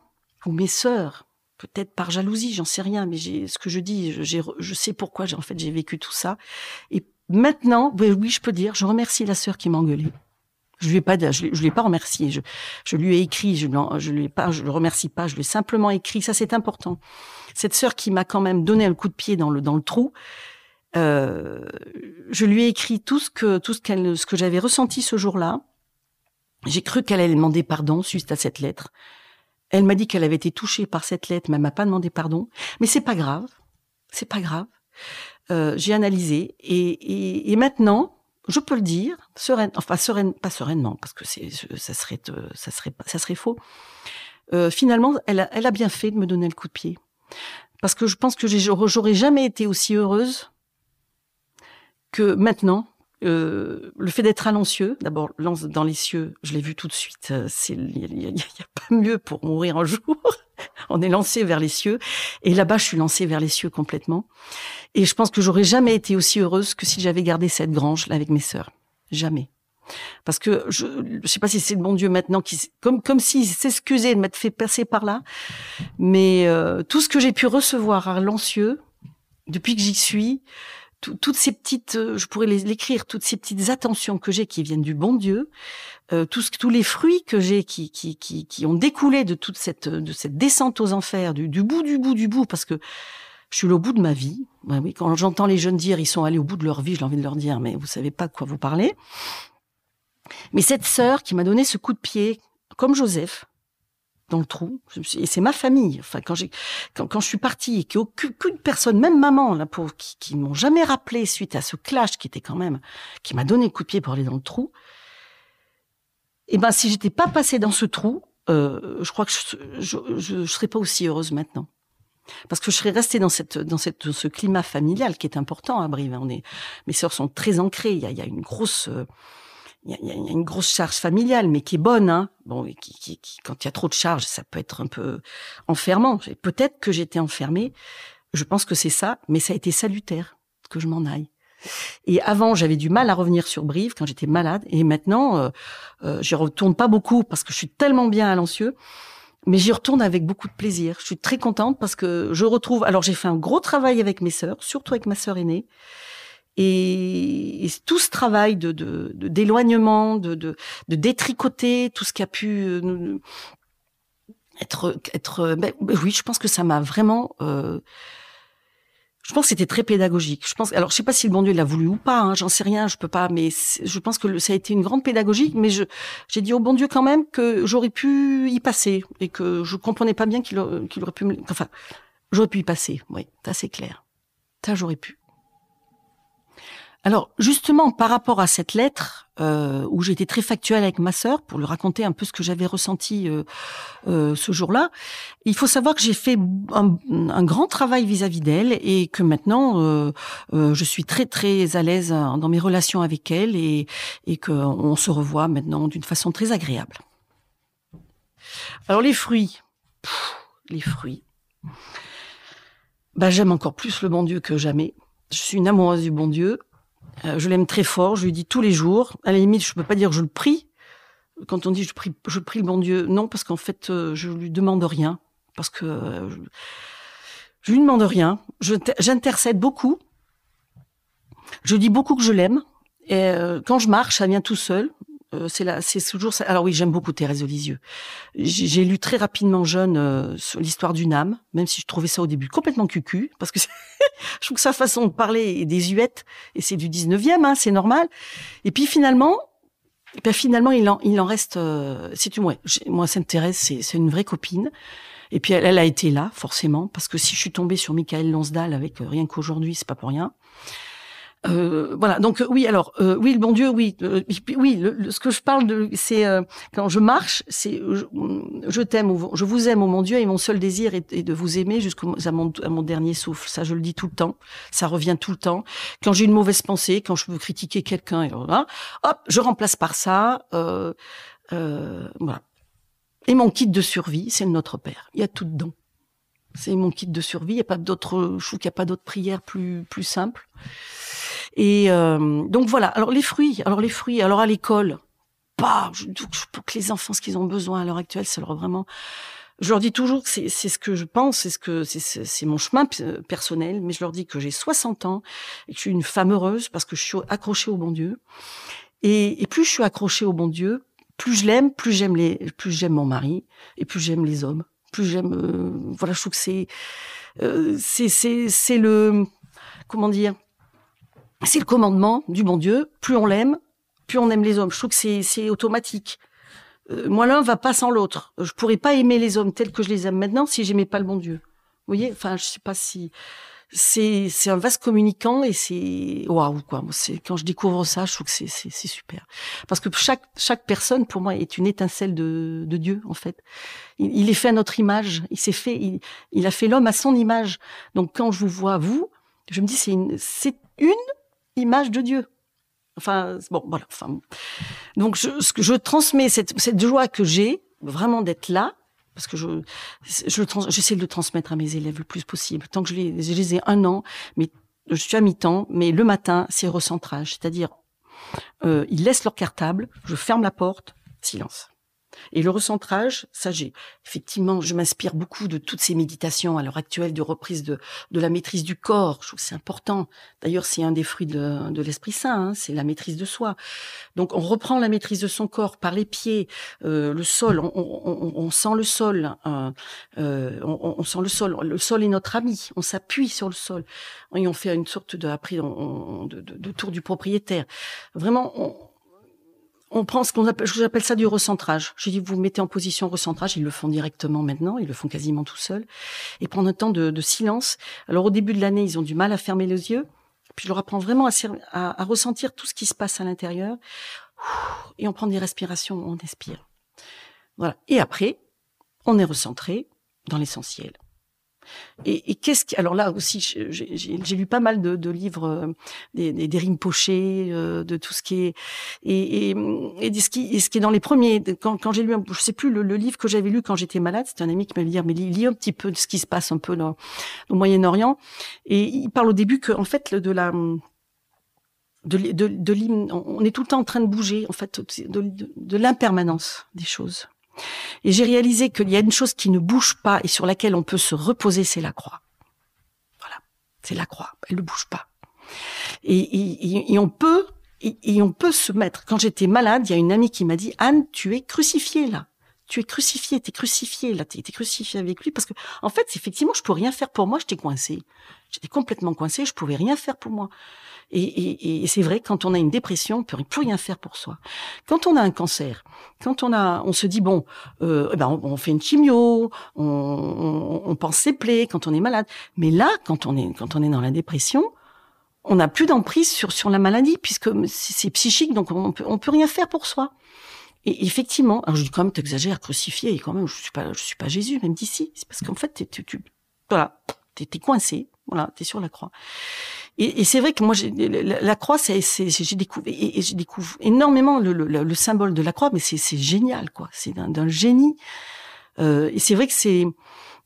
où mes sœurs, peut-être par jalousie, j'en sais rien, mais ce que je dis, je, sais pourquoi j'ai en fait j'ai vécu tout ça. Et maintenant, ben oui, je peux dire, je remercie la sœur qui m'a engueulée. Je lui ai pas, je, pas remercié. Je, je, lui ai écrit. Je je lui ai pas, je le remercie pas. Je lui ai simplement écrit. Ça, c'est important. Cette sœur qui m'a quand même donné un coup de pied dans le dans le trou. Euh, je lui ai écrit tout ce que tout ce qu'elle, ce que j'avais ressenti ce jour-là. J'ai cru qu'elle allait demander pardon suite à cette lettre. Elle m'a dit qu'elle avait été touchée par cette lettre, mais elle m'a pas demandé pardon. Mais c'est pas grave. C'est pas grave. Euh, j'ai analysé et, et, et maintenant je peux le dire, sereine, enfin sereine, pas sereinement, parce que c'est, ça serait, euh, ça serait, ça serait faux. Euh, finalement, elle a, elle a bien fait de me donner le coup de pied, parce que je pense que j'aurais jamais été aussi heureuse que maintenant euh, le fait d'être à Lancieux, d'abord, Lance dans les cieux, je l'ai vu tout de suite, euh, il n'y a, pas mieux pour mourir un jour. On est lancé vers les cieux. Et là-bas, je suis lancée vers les cieux complètement. Et je pense que j'aurais jamais été aussi heureuse que si j'avais gardé cette grange là avec mes sœurs. Jamais. Parce que je ne sais pas si c'est le bon Dieu maintenant qui, comme comme s'il s'excusait de m'être fait passer par là, mais euh, tout ce que j'ai pu recevoir à Lancieux depuis que j'y suis, toutes ces petites, euh, je pourrais les l'écrire, toutes ces petites attentions que j'ai qui viennent du bon Dieu, euh, tous, tous les fruits que j'ai qui, qui, qui, ont découlé de toute cette, de cette descente aux enfers, du, bout, du bout, du bout, parce que je suis au bout de ma vie. Ben oui, quand j'entends les jeunes dire, ils sont allés au bout de leur vie, j'ai envie de leur dire, mais vous savez pas de quoi vous parlez. Mais cette sœur qui m'a donné ce coup de pied, comme Joseph, dans le trou. Et c'est ma famille. Enfin, quand j'ai, quand, je suis partie, que aucune personne, même maman, là, pour, qui, m'ont jamais rappelé suite à ce clash qui était quand même, qui m'a donné le coup de pied pour aller dans le trou. eh ben, si j'étais pas passée dans ce trou, euh, je crois que je, je, serais pas aussi heureuse maintenant. Parce que je serais restée dans cette, dans cette, ce climat familial qui est important à Brive. On est, mes sœurs sont très ancrées. Il y il y a une grosse, euh, il y, a une grosse charge familiale, mais qui est bonne. Hein. Bon, et qui, quand il y a trop de charges, ça peut être un peu enfermant. Peut-être que j'étais enfermée. Je pense que c'est ça, mais ça a été salutaire que je m'en aille. Et avant, j'avais du mal à revenir sur Brive quand j'étais malade, et maintenant, euh, euh, j'y retourne pas beaucoup parce que je suis tellement bien à Lancieux. Mais j'y retourne avec beaucoup de plaisir. Je suis très contente parce que je retrouve. Alors j'ai fait un gros travail avec mes sœurs, surtout avec ma sœur aînée. Et, tout ce travail de, d'éloignement, de, de, détricoter tout ce qui a pu euh, être être. Euh, ben, ben oui, je pense que ça m'a vraiment. Euh, je pense que c'était très pédagogique. Je pense, alors je sais pas si le bon Dieu l'a voulu ou pas, hein, j'en sais rien, je peux pas, mais je pense que ça a été une grande pédagogie. Mais je, j'ai dit au bon Dieu quand même que j'aurais pu y passer et que je comprenais pas bien qu'il, aurait pu, me, enfin, j'aurais pu y passer. Oui, ça c'est clair. Ça j'aurais pu. Alors justement, par rapport à cette lettre, euh, où j'étais très factuelle avec ma sœur pour lui raconter un peu ce que j'avais ressenti euh, euh, ce jour-là, il faut savoir que j'ai fait un, grand travail vis-à-vis d'elle et que maintenant je suis très très à l'aise hein, dans mes relations avec elle et, qu'on se revoit maintenant d'une façon très agréable. Alors les fruits, les fruits. Bah, j'aime encore plus le bon Dieu que jamais. Je suis une amoureuse du bon Dieu. Euh, je l'aime très fort, je lui dis tous les jours. À la limite, je ne peux pas dire je le prie. Quand on dit je prie, je prie le bon Dieu, non, parce qu'en fait, euh, je lui demande rien. Parce que euh, je, lui demande rien. J'intercède beaucoup. Je dis beaucoup que je l'aime. Et quand je marche, ça vient tout seul. Euh, c'est là, c'est toujours. Ça. Alors oui, j'aime beaucoup Thérèse de Lisieux. J'ai lu très rapidement jeune euh, l'histoire d'une âme, même si je trouvais ça au début complètement cucu, parce que je trouve que sa façon de parler est désuète et c'est du 19e, hein, c'est normal. Et puis finalement, finalement, il en, il en reste. Euh, c'est une, moi, Sainte-Thérèse, c'est, c'est une vraie copine. Et puis elle, elle, a été là, forcément, parce que si je suis tombée sur Michael Lonsdal avec rien qu'aujourd'hui, c'est pas pour rien. Euh, voilà. Donc euh, oui, alors euh, euh, oui, le bon Dieu, oui, oui. ce que je parle de, c'est quand je marche, c'est mm, je, t'aime, je vous aime, oh mon Dieu, et mon seul désir est, de vous aimer jusqu'à mon, à mon dernier souffle. Ça, je le dis tout le temps. Ça revient tout le temps. Quand j'ai une mauvaise pensée, quand je veux critiquer quelqu'un, et voilà, hop, je remplace par ça. voilà. Et mon kit de survie, c'est le Notre Père. Il y a tout dedans. C'est mon kit de survie. Il n'y a pas d'autre, je trouve qu'il n'y a pas d'autre prière plus plus simple. Et euh, donc voilà. Alors les fruits, alors les fruits, alors à l'école, bah, pour que les enfants ce qu'ils ont besoin à l'heure actuelle, c'est leur vraiment. Je leur dis toujours que c'est ce que je pense, c'est ce que c'est mon chemin personnel, mais je leur dis que j'ai 60 ans et que je suis une femme heureuse parce que je suis accrochée au bon Dieu. Et, plus je suis accrochée au bon Dieu, plus je l'aime, plus j'aime les, plus j'aime mon mari et plus j'aime les hommes. Plus j'aime, euh, voilà, je trouve que euh, c'est, c'est, c'est le, comment dire, ah, c'est le commandement du bon Dieu. Plus on l'aime, plus on aime les hommes. Je trouve que c'est, automatique. Euh, moi, l'un va pas sans l'autre. Je pourrais pas aimer les hommes tels que je les aime maintenant si j'aimais pas le bon Dieu. Vous voyez Enfin, je sais pas si c'est un vaste communicant et c'est waouh quoi. c'est quand je découvre ça, je trouve que c'est, c'est super parce que chaque chaque personne pour moi est une étincelle de de Dieu en fait. Il, est fait à notre image. Il s'est fait. Il, a fait l'homme à son image. Donc quand je vous vois vous, je me dis c'est une c'est une image de Dieu. Enfin, bon, voilà. Enfin, donc, je, ce que je transmets cette, joie que j'ai vraiment d'être là, parce que je, je j'essaie de transmettre à mes élèves le plus possible. Tant que je les, ai un an, mais je suis à mi-temps, mais le matin, c'est recentrage, c'est-à-dire euh, ils laissent leur cartable, je ferme la porte, silence. Et le recentrage, ça j'ai effectivement, je m'inspire beaucoup de toutes ces méditations à l'heure actuelle de reprise de, de la maîtrise du corps. Je trouve c'est important. D'ailleurs, c'est un des fruits de, de l'Esprit Saint, hein, c'est la maîtrise de soi. Donc on reprend la maîtrise de son corps par les pieds, euh, le sol, on, sent le sol, hein, euh, on, sent le sol. Le sol est notre ami, on s'appuie sur le sol. Et on fait une sorte de, après, de, de tour du propriétaire. Vraiment, on, on prend ce qu'on appelle, j'appelle ça du recentrage. Je dis, vous, mettez en position recentrage. Ils le font directement maintenant. Ils le font quasiment tout seuls. Et prendre un temps de, silence. Alors, au début de l'année, ils ont du mal à fermer les yeux. Puis, je leur apprends vraiment à, ressentir tout ce qui se passe à l'intérieur. Et on prend des respirations, on expire. Voilà. Et après, on est recentré dans l'essentiel. Et, et qu'est-ce qui, alors là aussi, j'ai lu pas mal de, livres, euh, des, des, des rimes pochées, euh, de tout ce qui est et, et, ce qui, est dans les premiers. Quand, quand j'ai lu, je sais plus le, livre que j'avais lu quand j'étais malade, c'était un ami qui m'a dit ah, mais lis, un petit peu de ce qui se passe un peu dans, au Moyen-Orient. Et il parle au début que en fait de la de, de, de on est tout le temps en train de bouger, en fait, de l'impermanence des choses. Et j'ai réalisé qu'il y a une chose qui ne bouge pas et sur laquelle on peut se reposer, c'est la croix. Voilà, c'est la croix, elle ne bouge pas. Et, on peut, on peut se mettre. Quand j'étais malade, il y a une amie qui m'a dit Anne, tu es crucifiée là tu es crucifié, t'es crucifié, là, t'es, crucifié avec lui, parce que, en fait, effectivement, je peux rien faire pour moi, j'étais coincé. J'étais complètement coincé, je pouvais rien faire pour moi. Et, c'est vrai, quand on a une dépression, on peut plus rien faire pour soi. Quand on a un cancer, quand on a, on se dit bon, euh, eh ben on, fait une chimio, on, on, on, pense ses plaies quand on est malade. Mais là, quand on est, quand on est dans la dépression, on n'a plus d'emprise sur sur la maladie puisque c'est, psychique, donc on peut on peut rien faire pour soi. Et effectivement, alors je dis quand même, t'exagères, crucifié, et quand même, je suis pas, je suis pas Jésus, même d'ici. C'est parce qu'en fait, tu, tu, voilà, t'es, coincé, voilà, t'es sur la croix. Et, et c'est vrai que moi, j'ai, la, croix, c'est, c'est j'ai découvert, et, j'ai découvert énormément le, le, le, le, symbole de la croix, mais c'est, c'est génial, quoi. C'est d'un, d'un génie. Euh, et c'est vrai que c'est,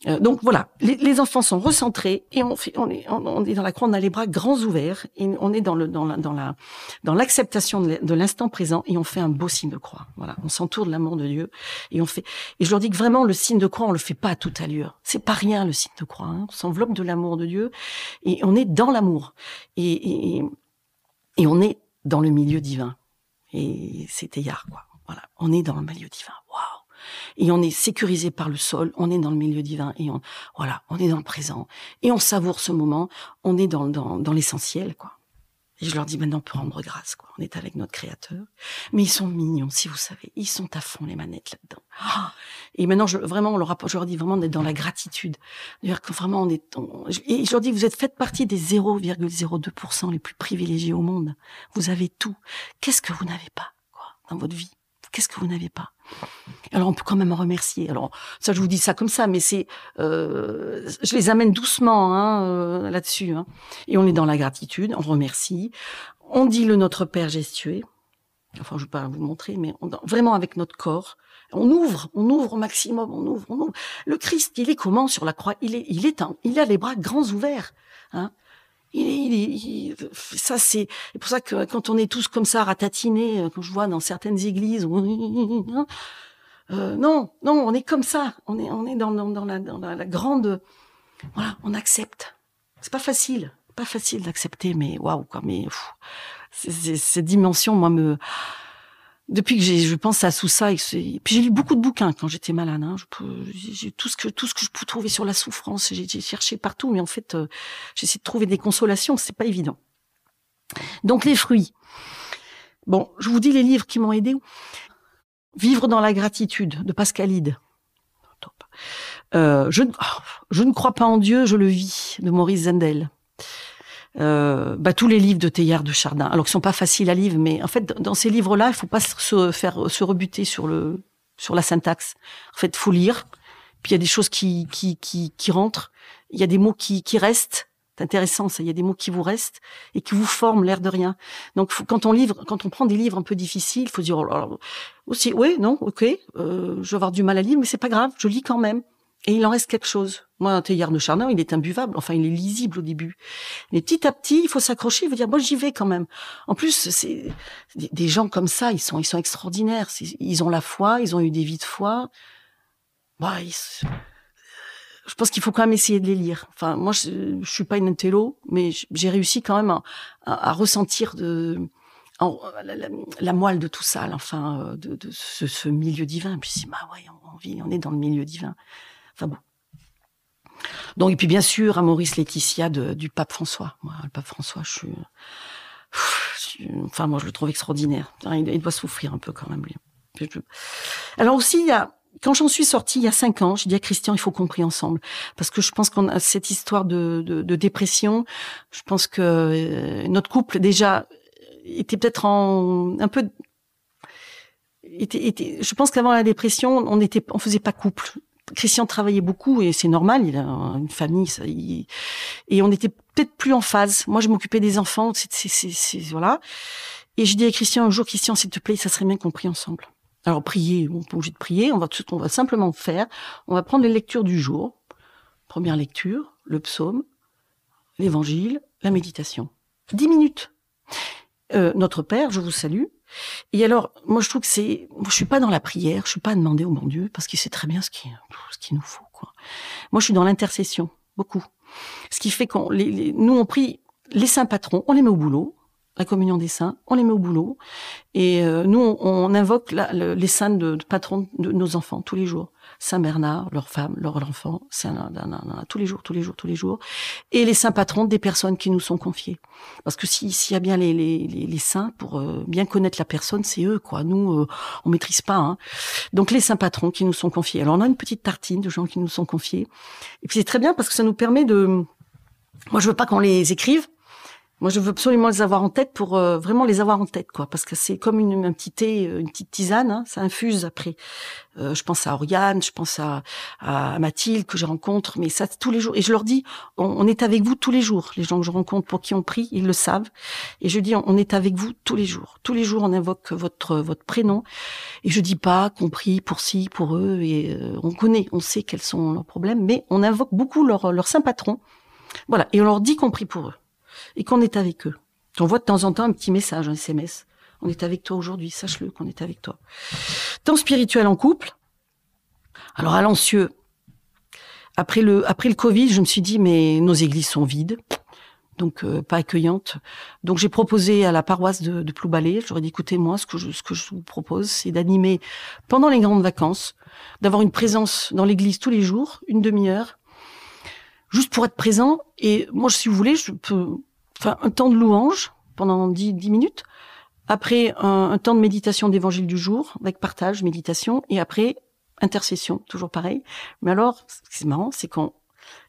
euh, donc voilà, les, enfants sont recentrés et on, fait, on, est, on, est dans la croix, on a les bras grands ouverts et on est dans le dans dans l'acceptation de l'instant présent et on fait un beau signe de croix. Voilà, on s'entoure de l'amour de Dieu et on fait. Et je leur dis que vraiment le signe de croix, on le fait pas à toute allure. C'est pas rien le signe de croix. Hein. On s'enveloppe de l'amour de Dieu et on est dans l'amour et, et on est dans le milieu divin. Et c'était hier quoi. Voilà, on est dans le milieu divin. Waouh et on est sécurisé par le sol, on est dans le milieu divin et on voilà, on est dans le présent et on savoure ce moment, on est dans dans, dans l'essentiel quoi. Et je leur dis maintenant on peut rendre grâce quoi, on est avec notre créateur. Mais ils sont mignons si vous savez, ils sont à fond les manettes là-dedans. Ah et maintenant je vraiment on leur je leur dis vraiment d'être dans la gratitude. d'ailleurs que vraiment on est on, et je leur dis vous êtes faites partie des 0,02% les plus privilégiés au monde. Vous avez tout. Qu'est-ce que vous n'avez pas quoi dans votre vie qu'est-ce que vous n'avez pas alors on peut quand même en remercier. Alors ça, je vous dis ça comme ça, mais c'est, euh, je les amène doucement hein, euh, là-dessus. Hein. Et on est dans la gratitude, on remercie, on dit le Notre Père gestué. Enfin, je ne vais pas vous montrer, mais on, vraiment avec notre corps, on ouvre, on ouvre au maximum, on ouvre, on ouvre. Le Christ, il est comment sur la croix Il est, il est, il a les bras grands ouverts. Hein. Il, il, ça c'est pour ça que quand on est tous comme ça ratatinés, euh, quand je vois dans certaines églises, euh, non, non, on est comme ça, on est, on est dans, dans, la, dans la, grande, voilà, on accepte. C'est pas facile, pas facile d'accepter, mais waouh quoi, mais ces dimensions, moi me, depuis que je pense à Sousa, et, et puis j'ai lu beaucoup de bouquins quand j'étais malade. Hein. J'ai tout ce que tout ce que je pouvais trouver sur la souffrance, j'ai cherché partout, mais en fait, j'ai euh, j'essaie de trouver des consolations. C'est pas évident. Donc les fruits. Bon, je vous dis les livres qui m'ont aidé. Vivre dans la gratitude de Pascalide. Oh, euh, je, oh, je ne crois pas en Dieu, je le vis de Maurice Zendel euh, bah, tous les livres de Teilhard de Chardin, alors qu'ils sont pas faciles à lire, mais en fait, dans ces livres-là, il faut pas se faire se rebuter sur le sur la syntaxe. En fait, faut lire. Puis il y a des choses qui qui qui, qui rentrent. Il y a des mots qui qui restent. C'est intéressant, ça. Il y a des mots qui vous restent et qui vous forment l'air de rien. Donc, quand on livre, quand on prend des livres un peu difficiles, faut dire oh aussi, oui, non, ok, euh, je vais avoir du mal à lire, mais c'est pas grave, je lis quand même. Et il en reste quelque chose. Moi, un Teilhard de charnon il est imbuvable. Enfin, il est lisible au début. Mais petit à petit, il faut s'accrocher. Il faut dire, moi, j'y vais quand même. En plus, c'est des gens comme ça, ils sont, ils sont extraordinaires. Ils ont la foi, ils ont eu des vies de foi. Bah, je pense qu'il faut quand même essayer de les lire. Enfin, moi, je, suis pas une intello, mais j'ai réussi quand même à, ressentir de, la, moelle de tout ça, enfin, euh, de, ce, milieu divin. Et puis, bah ouais, on vit, on est dans le milieu divin. Ah Donc, et puis bien sûr, à Maurice Laetitia du pape François. Moi, le pape François, je suis. Enfin, moi, je le trouve extraordinaire. Il, doit souffrir un peu quand même, Alors aussi, il y a, quand j'en suis sortie il y a cinq ans, j'ai dit à Christian, il faut qu'on prie ensemble, parce que je pense qu'on a cette histoire de, dépression. Je pense que euh, notre couple déjà était peut-être en un peu. était, je pense qu'avant la dépression, on était, on faisait pas couple. Christian travaillait beaucoup et c'est normal, il a une famille ça, et on était peut-être plus en phase. Moi, je m'occupais des enfants, c'est voilà. Et je dit à Christian un jour, Christian, s'il te plaît, ça serait bien qu'on prie ensemble. Alors prier, on peut obligé de prier, on va tout qu'on va simplement faire, on va prendre les lectures du jour, première lecture, le psaume, l'évangile, la méditation. Dix minutes. Euh, notre Père, je vous salue, et alors, moi, je trouve que c'est, moi, je suis pas dans la prière, je suis pas à demander au bon Dieu parce qu'il sait très bien ce ce qu'il nous faut, quoi. Moi, je suis dans l'intercession, beaucoup. Ce qui fait qu'on, nous, on prie les saints patrons, on les met au boulot, la communion des saints, on les met au boulot, et euh, nous, on, invoque les saints de patrons de nos enfants tous les jours. Saint-Bernard, leurs femmes, leurs enfants, tous les jours, tous les jours, tous les jours, et les saints patrons des personnes qui nous sont confiées. Parce que s'il y a bien les, saints, pour euh, bien connaître la personne, c'est eux, quoi. Nous, euh, on maîtrise pas. Hein. Donc les saints patrons qui nous sont confiés. Alors on a une petite tartine de gens qui nous sont confiés. Et puis c'est très bien parce que ça nous permet de... Moi, je veux pas qu'on les écrive, moi, je veux absolument les avoir en tête pour euh, vraiment les avoir en tête, quoi, parce que c'est comme une, thé, euh, une petite tisane, hein, ça infuse après. Euh, je pense à Oriane, je pense à, à Mathilde que je rencontre, mais ça tous les jours. Et je leur dis, on, est avec vous tous les jours. Les gens que je rencontre pour qui on prie, ils le savent. Et je dis, on, est avec vous tous les jours. Tous les jours, on invoque votre votre prénom. Et je dis pas qu'on prie pour si, pour eux. Et on connaît, on sait quels sont leurs problèmes, mais on invoque beaucoup leur leur saint patron. Voilà, et on leur dit qu'on prie pour eux et qu'on est avec eux. On voit de temps en temps un petit message, un SMS. On est avec toi aujourd'hui, sache-le qu'on est avec toi. Temps spirituel en couple. Alors à Lancieux, après le, après le Covid, je me suis dit, mais nos églises sont vides, donc euh, pas accueillantes. Donc j'ai proposé à la paroisse de, de j'aurais dit, écoutez, moi, ce que je, ce que je vous propose, c'est d'animer pendant les grandes vacances, d'avoir une présence dans l'église tous les jours, une demi-heure, juste pour être présent. Et moi, si vous voulez, je peux enfin un temps de louange pendant 10, minutes, après un, temps de méditation d'évangile du jour, avec partage, méditation, et après intercession, toujours pareil. Mais alors, est marrant, c'est qu'on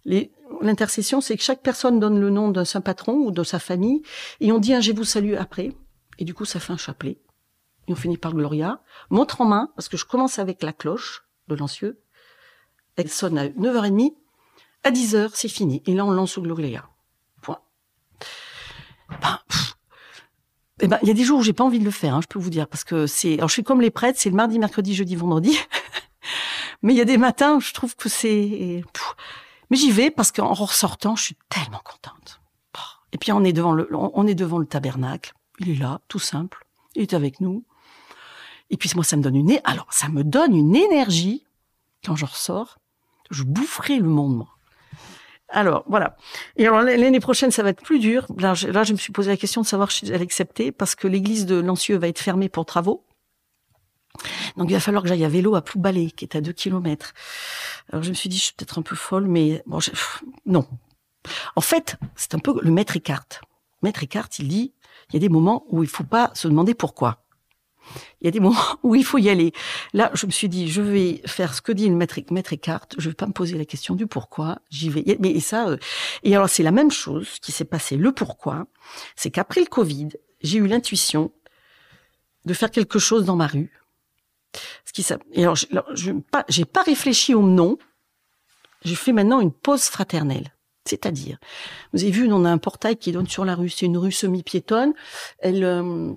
l'intercession, c'est que chaque personne donne le nom d'un saint patron ou de sa famille, et on dit un je vous salue après, et du coup ça fait un chapelet. Et on finit par Gloria, montre en main, parce que je commence avec la cloche de l'ancieux, elle sonne à 9h30, à 10h c'est fini, et là on lance au Gloria. Eh ben, il y a des jours où j'ai pas envie de le faire, hein, je peux vous dire, parce que c'est. Alors, je suis comme les prêtres, c'est le mardi, mercredi, jeudi, vendredi. Mais il y a des matins où je trouve que c'est. Mais j'y vais parce qu'en ressortant, je suis tellement contente. Et puis on est devant le, on est devant le tabernacle. Il est là, tout simple. Il est avec nous. Et puis moi, ça me donne une, alors ça me donne une énergie quand je ressors. Je boufferai le monde, moi. Alors voilà. Et alors l'année prochaine, ça va être plus dur. Là je, me suis posé la question de savoir si j'allais accepter parce que l'église de Lancieux va être fermée pour travaux. Donc il va falloir que j'aille à vélo à Ploubalé, qui est à deux kilomètres. Alors je me suis dit, je suis peut-être un peu folle, mais bon, non. En fait, c'est un peu le maître Écarte. Maître Écarte, il dit, il y a des moments où il faut pas se demander pourquoi. Il y a des moments où il faut y aller. Là, je me suis dit, je vais faire ce que dit le maître, maître Eckhart. Je vais pas me poser la question du pourquoi. J'y vais. Mais et ça, euh, et alors c'est la même chose qui s'est passé. Le pourquoi, c'est qu'après le Covid, j'ai eu l'intuition de faire quelque chose dans ma rue. Ce qui et alors, je n'ai pas, pas réfléchi au nom. J'ai fait maintenant une pause fraternelle. C'est-à-dire, vous avez vu, on a un portail qui donne sur la rue. C'est une rue semi-piétonne. Elle, euh,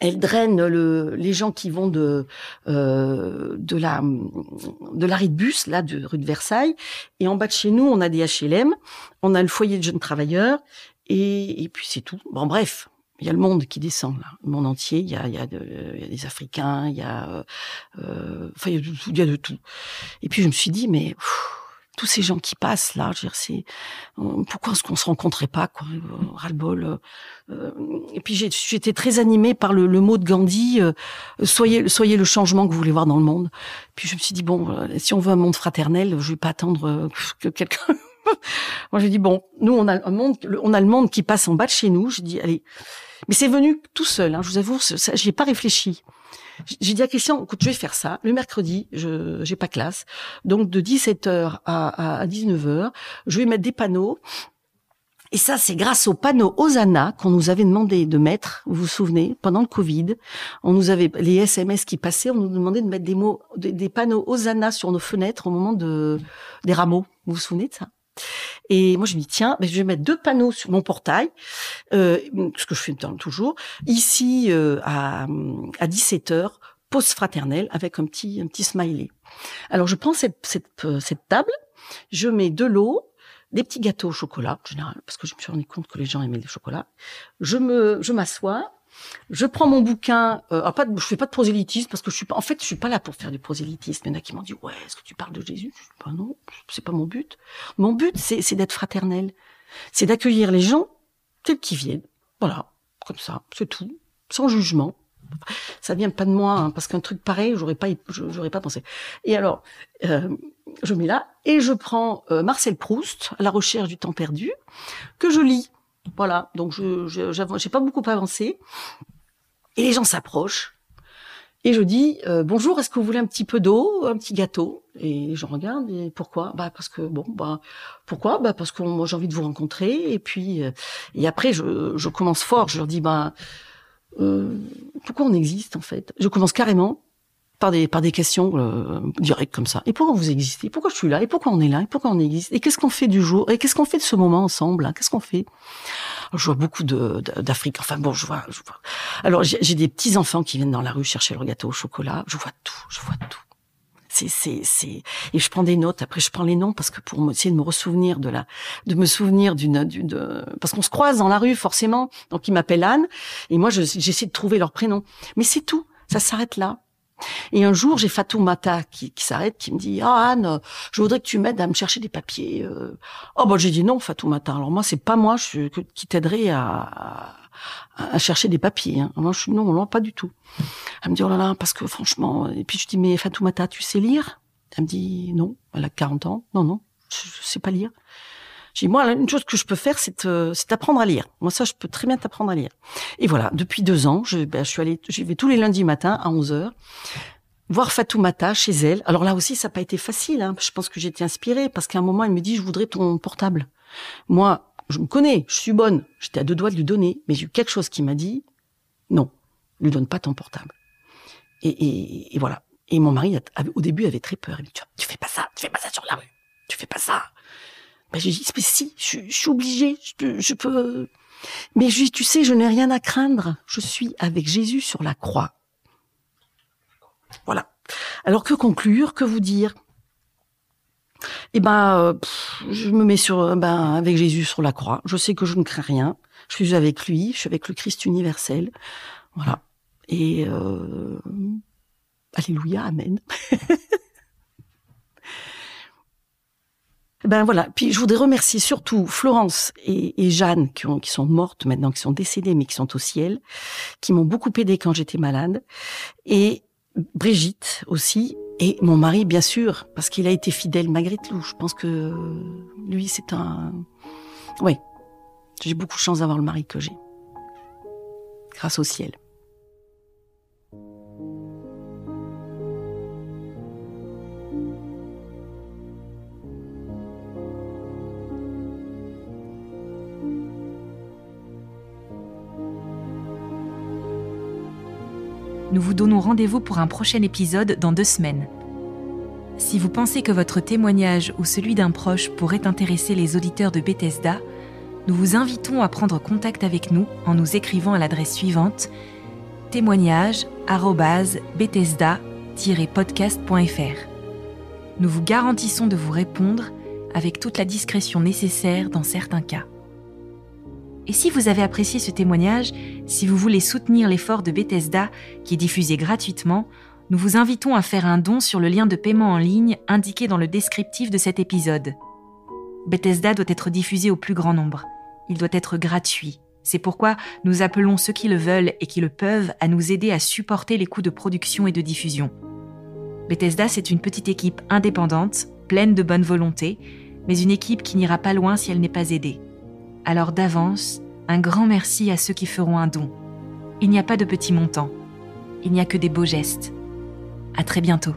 elle draine le, les gens qui vont de euh, de la de l'arrêt de bus là de rue de Versailles et en bas de chez nous on a des HLM, on a le foyer de jeunes travailleurs et, et puis c'est tout. Bon bref, il y a le monde qui descend là, le monde entier. Il y a, il y a, des Africains, il y a, euh, enfin, il y a, de, tout. Et puis je me suis dit, mais tous ces gens qui passent là, je veux euh, pourquoi est-ce qu'on se rencontrait pas quoi, euh, ras bol euh, et puis j'étais très animée par le, mot de Gandhi, soyez soyez le changement que vous voulez voir dans le monde. Puis je me suis dit bon, si on veut un monde fraternel, je vais pas attendre que quelqu'un Moi, j'ai dit bon, nous on a un monde, on a le monde qui passe en bas de chez nous. Je dis allez, mais c'est venu tout seul. Hein, je vous avoue, j'y ai pas réfléchi. J'ai dit à Christian, écoute, je vais faire ça. Le mercredi, je j'ai pas classe. Donc de 17h à, 19h, je vais mettre des panneaux. Et ça, c'est grâce aux panneaux Osana qu'on nous avait demandé de mettre, vous vous souvenez, pendant le Covid. On nous avait, les SMS qui passaient, on nous demandait de mettre des mots, des, panneaux Osana sur nos fenêtres au moment de, des rameaux. Vous vous souvenez de ça? Et moi, je me dis, tiens, mais je vais mettre deux panneaux sur mon portail, euh, ce que je fais toujours, ici euh, à, à 17h, pause fraternelle avec un petit, un petit smiley. Alors, je prends cette, euh, cette, table, je mets de l'eau, des petits gâteaux au chocolat, en général, parce que je me suis rendu compte que les gens aimaient le chocolat. Je me, je m'assois, je prends mon bouquin. Euh, ah, pas je fais pas de prosélytisme parce que je suis pas. En fait, je suis pas là pour faire du prosélytisme. Il y en a qui m'ont dit ouais, est-ce que tu parles de Jésus Je dis bah non, c'est pas mon but. Mon but, c'est d'être fraternel. C'est d'accueillir les gens tels qu'ils viennent. Voilà, comme ça, c'est tout, sans jugement. Ça vient pas de moi hein, parce qu'un truc pareil, j'aurais pas, j'aurais pas pensé. Et alors, euh, je mets là et je prends euh, Marcel Proust, La recherche du temps perdu, que je lis voilà, donc je n'ai pas beaucoup avancé. Et les gens s'approchent. Et je dis euh, bonjour, est-ce que vous voulez un petit peu d'eau, un petit gâteau Et je regarde et pourquoi Bah parce que bon bah pourquoi Bah parce que moi j'ai envie de vous rencontrer et puis euh, et après je, commence fort, je leur dis bah euh, pourquoi on existe en fait Je commence carrément par des par des questions euh, directes comme ça. Et pourquoi vous existez Pourquoi je suis là Et pourquoi on est là Et pourquoi on existe Et qu'est-ce qu'on fait du jour Et qu'est-ce qu'on fait de ce moment ensemble hein Qu'est-ce qu'on fait Je vois beaucoup de d'Afrique. Enfin bon, je vois. Alors j'ai des petits enfants qui viennent dans la rue chercher leur gâteau au chocolat. Je vois tout. Je vois tout. C'est c'est c'est et je prends des notes. Après je prends les noms parce que pour essayer de me ressouvenir de la de me souvenir d'une d'une parce qu'on se croise dans la rue forcément. Donc ils m'appellent Anne et moi j'essaie de trouver leur prénom. Mais c'est tout. Ça s'arrête là. Et un jour, j'ai Fatoumata qui, qui s'arrête, qui me dit, ah oh Anne, je voudrais que tu m'aides à me chercher des papiers. Euh. Oh, bon, j'ai dit non, Fatoumata. Alors moi, c'est pas moi qui t'aiderai à, chercher des papiers. Hein. Moi, je suis non, pas du tout. Elle me dit, oh là là, parce que franchement, euh. et puis je dis, mais Fatoumata, tu sais lire? Elle me dit, non, elle a 40 ans. Non, non, je, je sais pas lire. J'ai dit, moi, une chose que je peux faire, euh, c'est t'apprendre à lire. Moi, ça, je peux très bien t'apprendre à lire. Et voilà, depuis deux ans, je, ben, je suis allée, j'y vais tous les lundis matin à 11 h voir Fatoumata chez elle. Alors là aussi, ça n'a pas été facile. Hein. Je pense que j'étais inspirée parce qu'à un moment, elle me dit, je voudrais ton portable. Moi, je me connais, je suis bonne. J'étais à deux doigts de lui donner, mais j'ai eu quelque chose qui m'a dit, non, lui donne pas ton portable. Et, et voilà. Et mon mari, au début, avait très peur. Il me dit, tu fais pas ça, tu fais pas ça sur la rue, tu fais pas ça ben, j'ai dit, mais si, je, suis obligée, je, peux. Mais tu sais, je n'ai rien à craindre. Je suis avec Jésus sur la croix. Voilà. Alors que conclure, que vous dire Eh ben, euh, je me mets sur, euh, ben, avec Jésus sur la croix. Je sais que je ne crains rien. Je suis avec lui. Je suis avec le Christ universel. Voilà. Et euh, Alléluia, Amen. Ben voilà. Puis je voudrais remercier surtout Florence et, Jeanne qui, sont mortes maintenant, qui sont décédées, mais qui sont au ciel, qui m'ont beaucoup aidé quand j'étais malade, et Brigitte aussi, et mon mari bien sûr, parce qu'il a été fidèle malgré tout. Je pense que euh, lui c'est un, oui, j'ai beaucoup de chance d'avoir le mari que j'ai, grâce au ciel. Nous vous donnons rendez-vous pour un prochain épisode dans deux semaines. Si vous pensez que votre témoignage ou celui d'un proche pourrait intéresser les auditeurs de Bethesda, nous vous invitons à prendre contact avec nous en nous écrivant à l'adresse suivante témoignage podcastfr Nous vous garantissons de vous répondre avec toute la discrétion nécessaire dans certains cas. Et si vous avez apprécié ce témoignage, si vous voulez soutenir l'effort de Bethesda, qui est diffusé gratuitement, nous vous invitons à faire un don sur le lien de paiement en ligne indiqué dans le descriptif de cet épisode. Bethesda doit être diffusé au plus grand nombre. Il doit être gratuit. C'est pourquoi nous appelons ceux qui le veulent et qui le peuvent à nous aider à supporter les coûts de production et de diffusion. Bethesda, c'est une petite équipe indépendante, pleine de bonne volonté, mais une équipe qui n'ira pas loin si elle n'est pas aidée. Alors d'avance, un grand merci à ceux qui feront un don. Il n'y a pas de petits montants. Il n'y a que des beaux gestes. À très bientôt.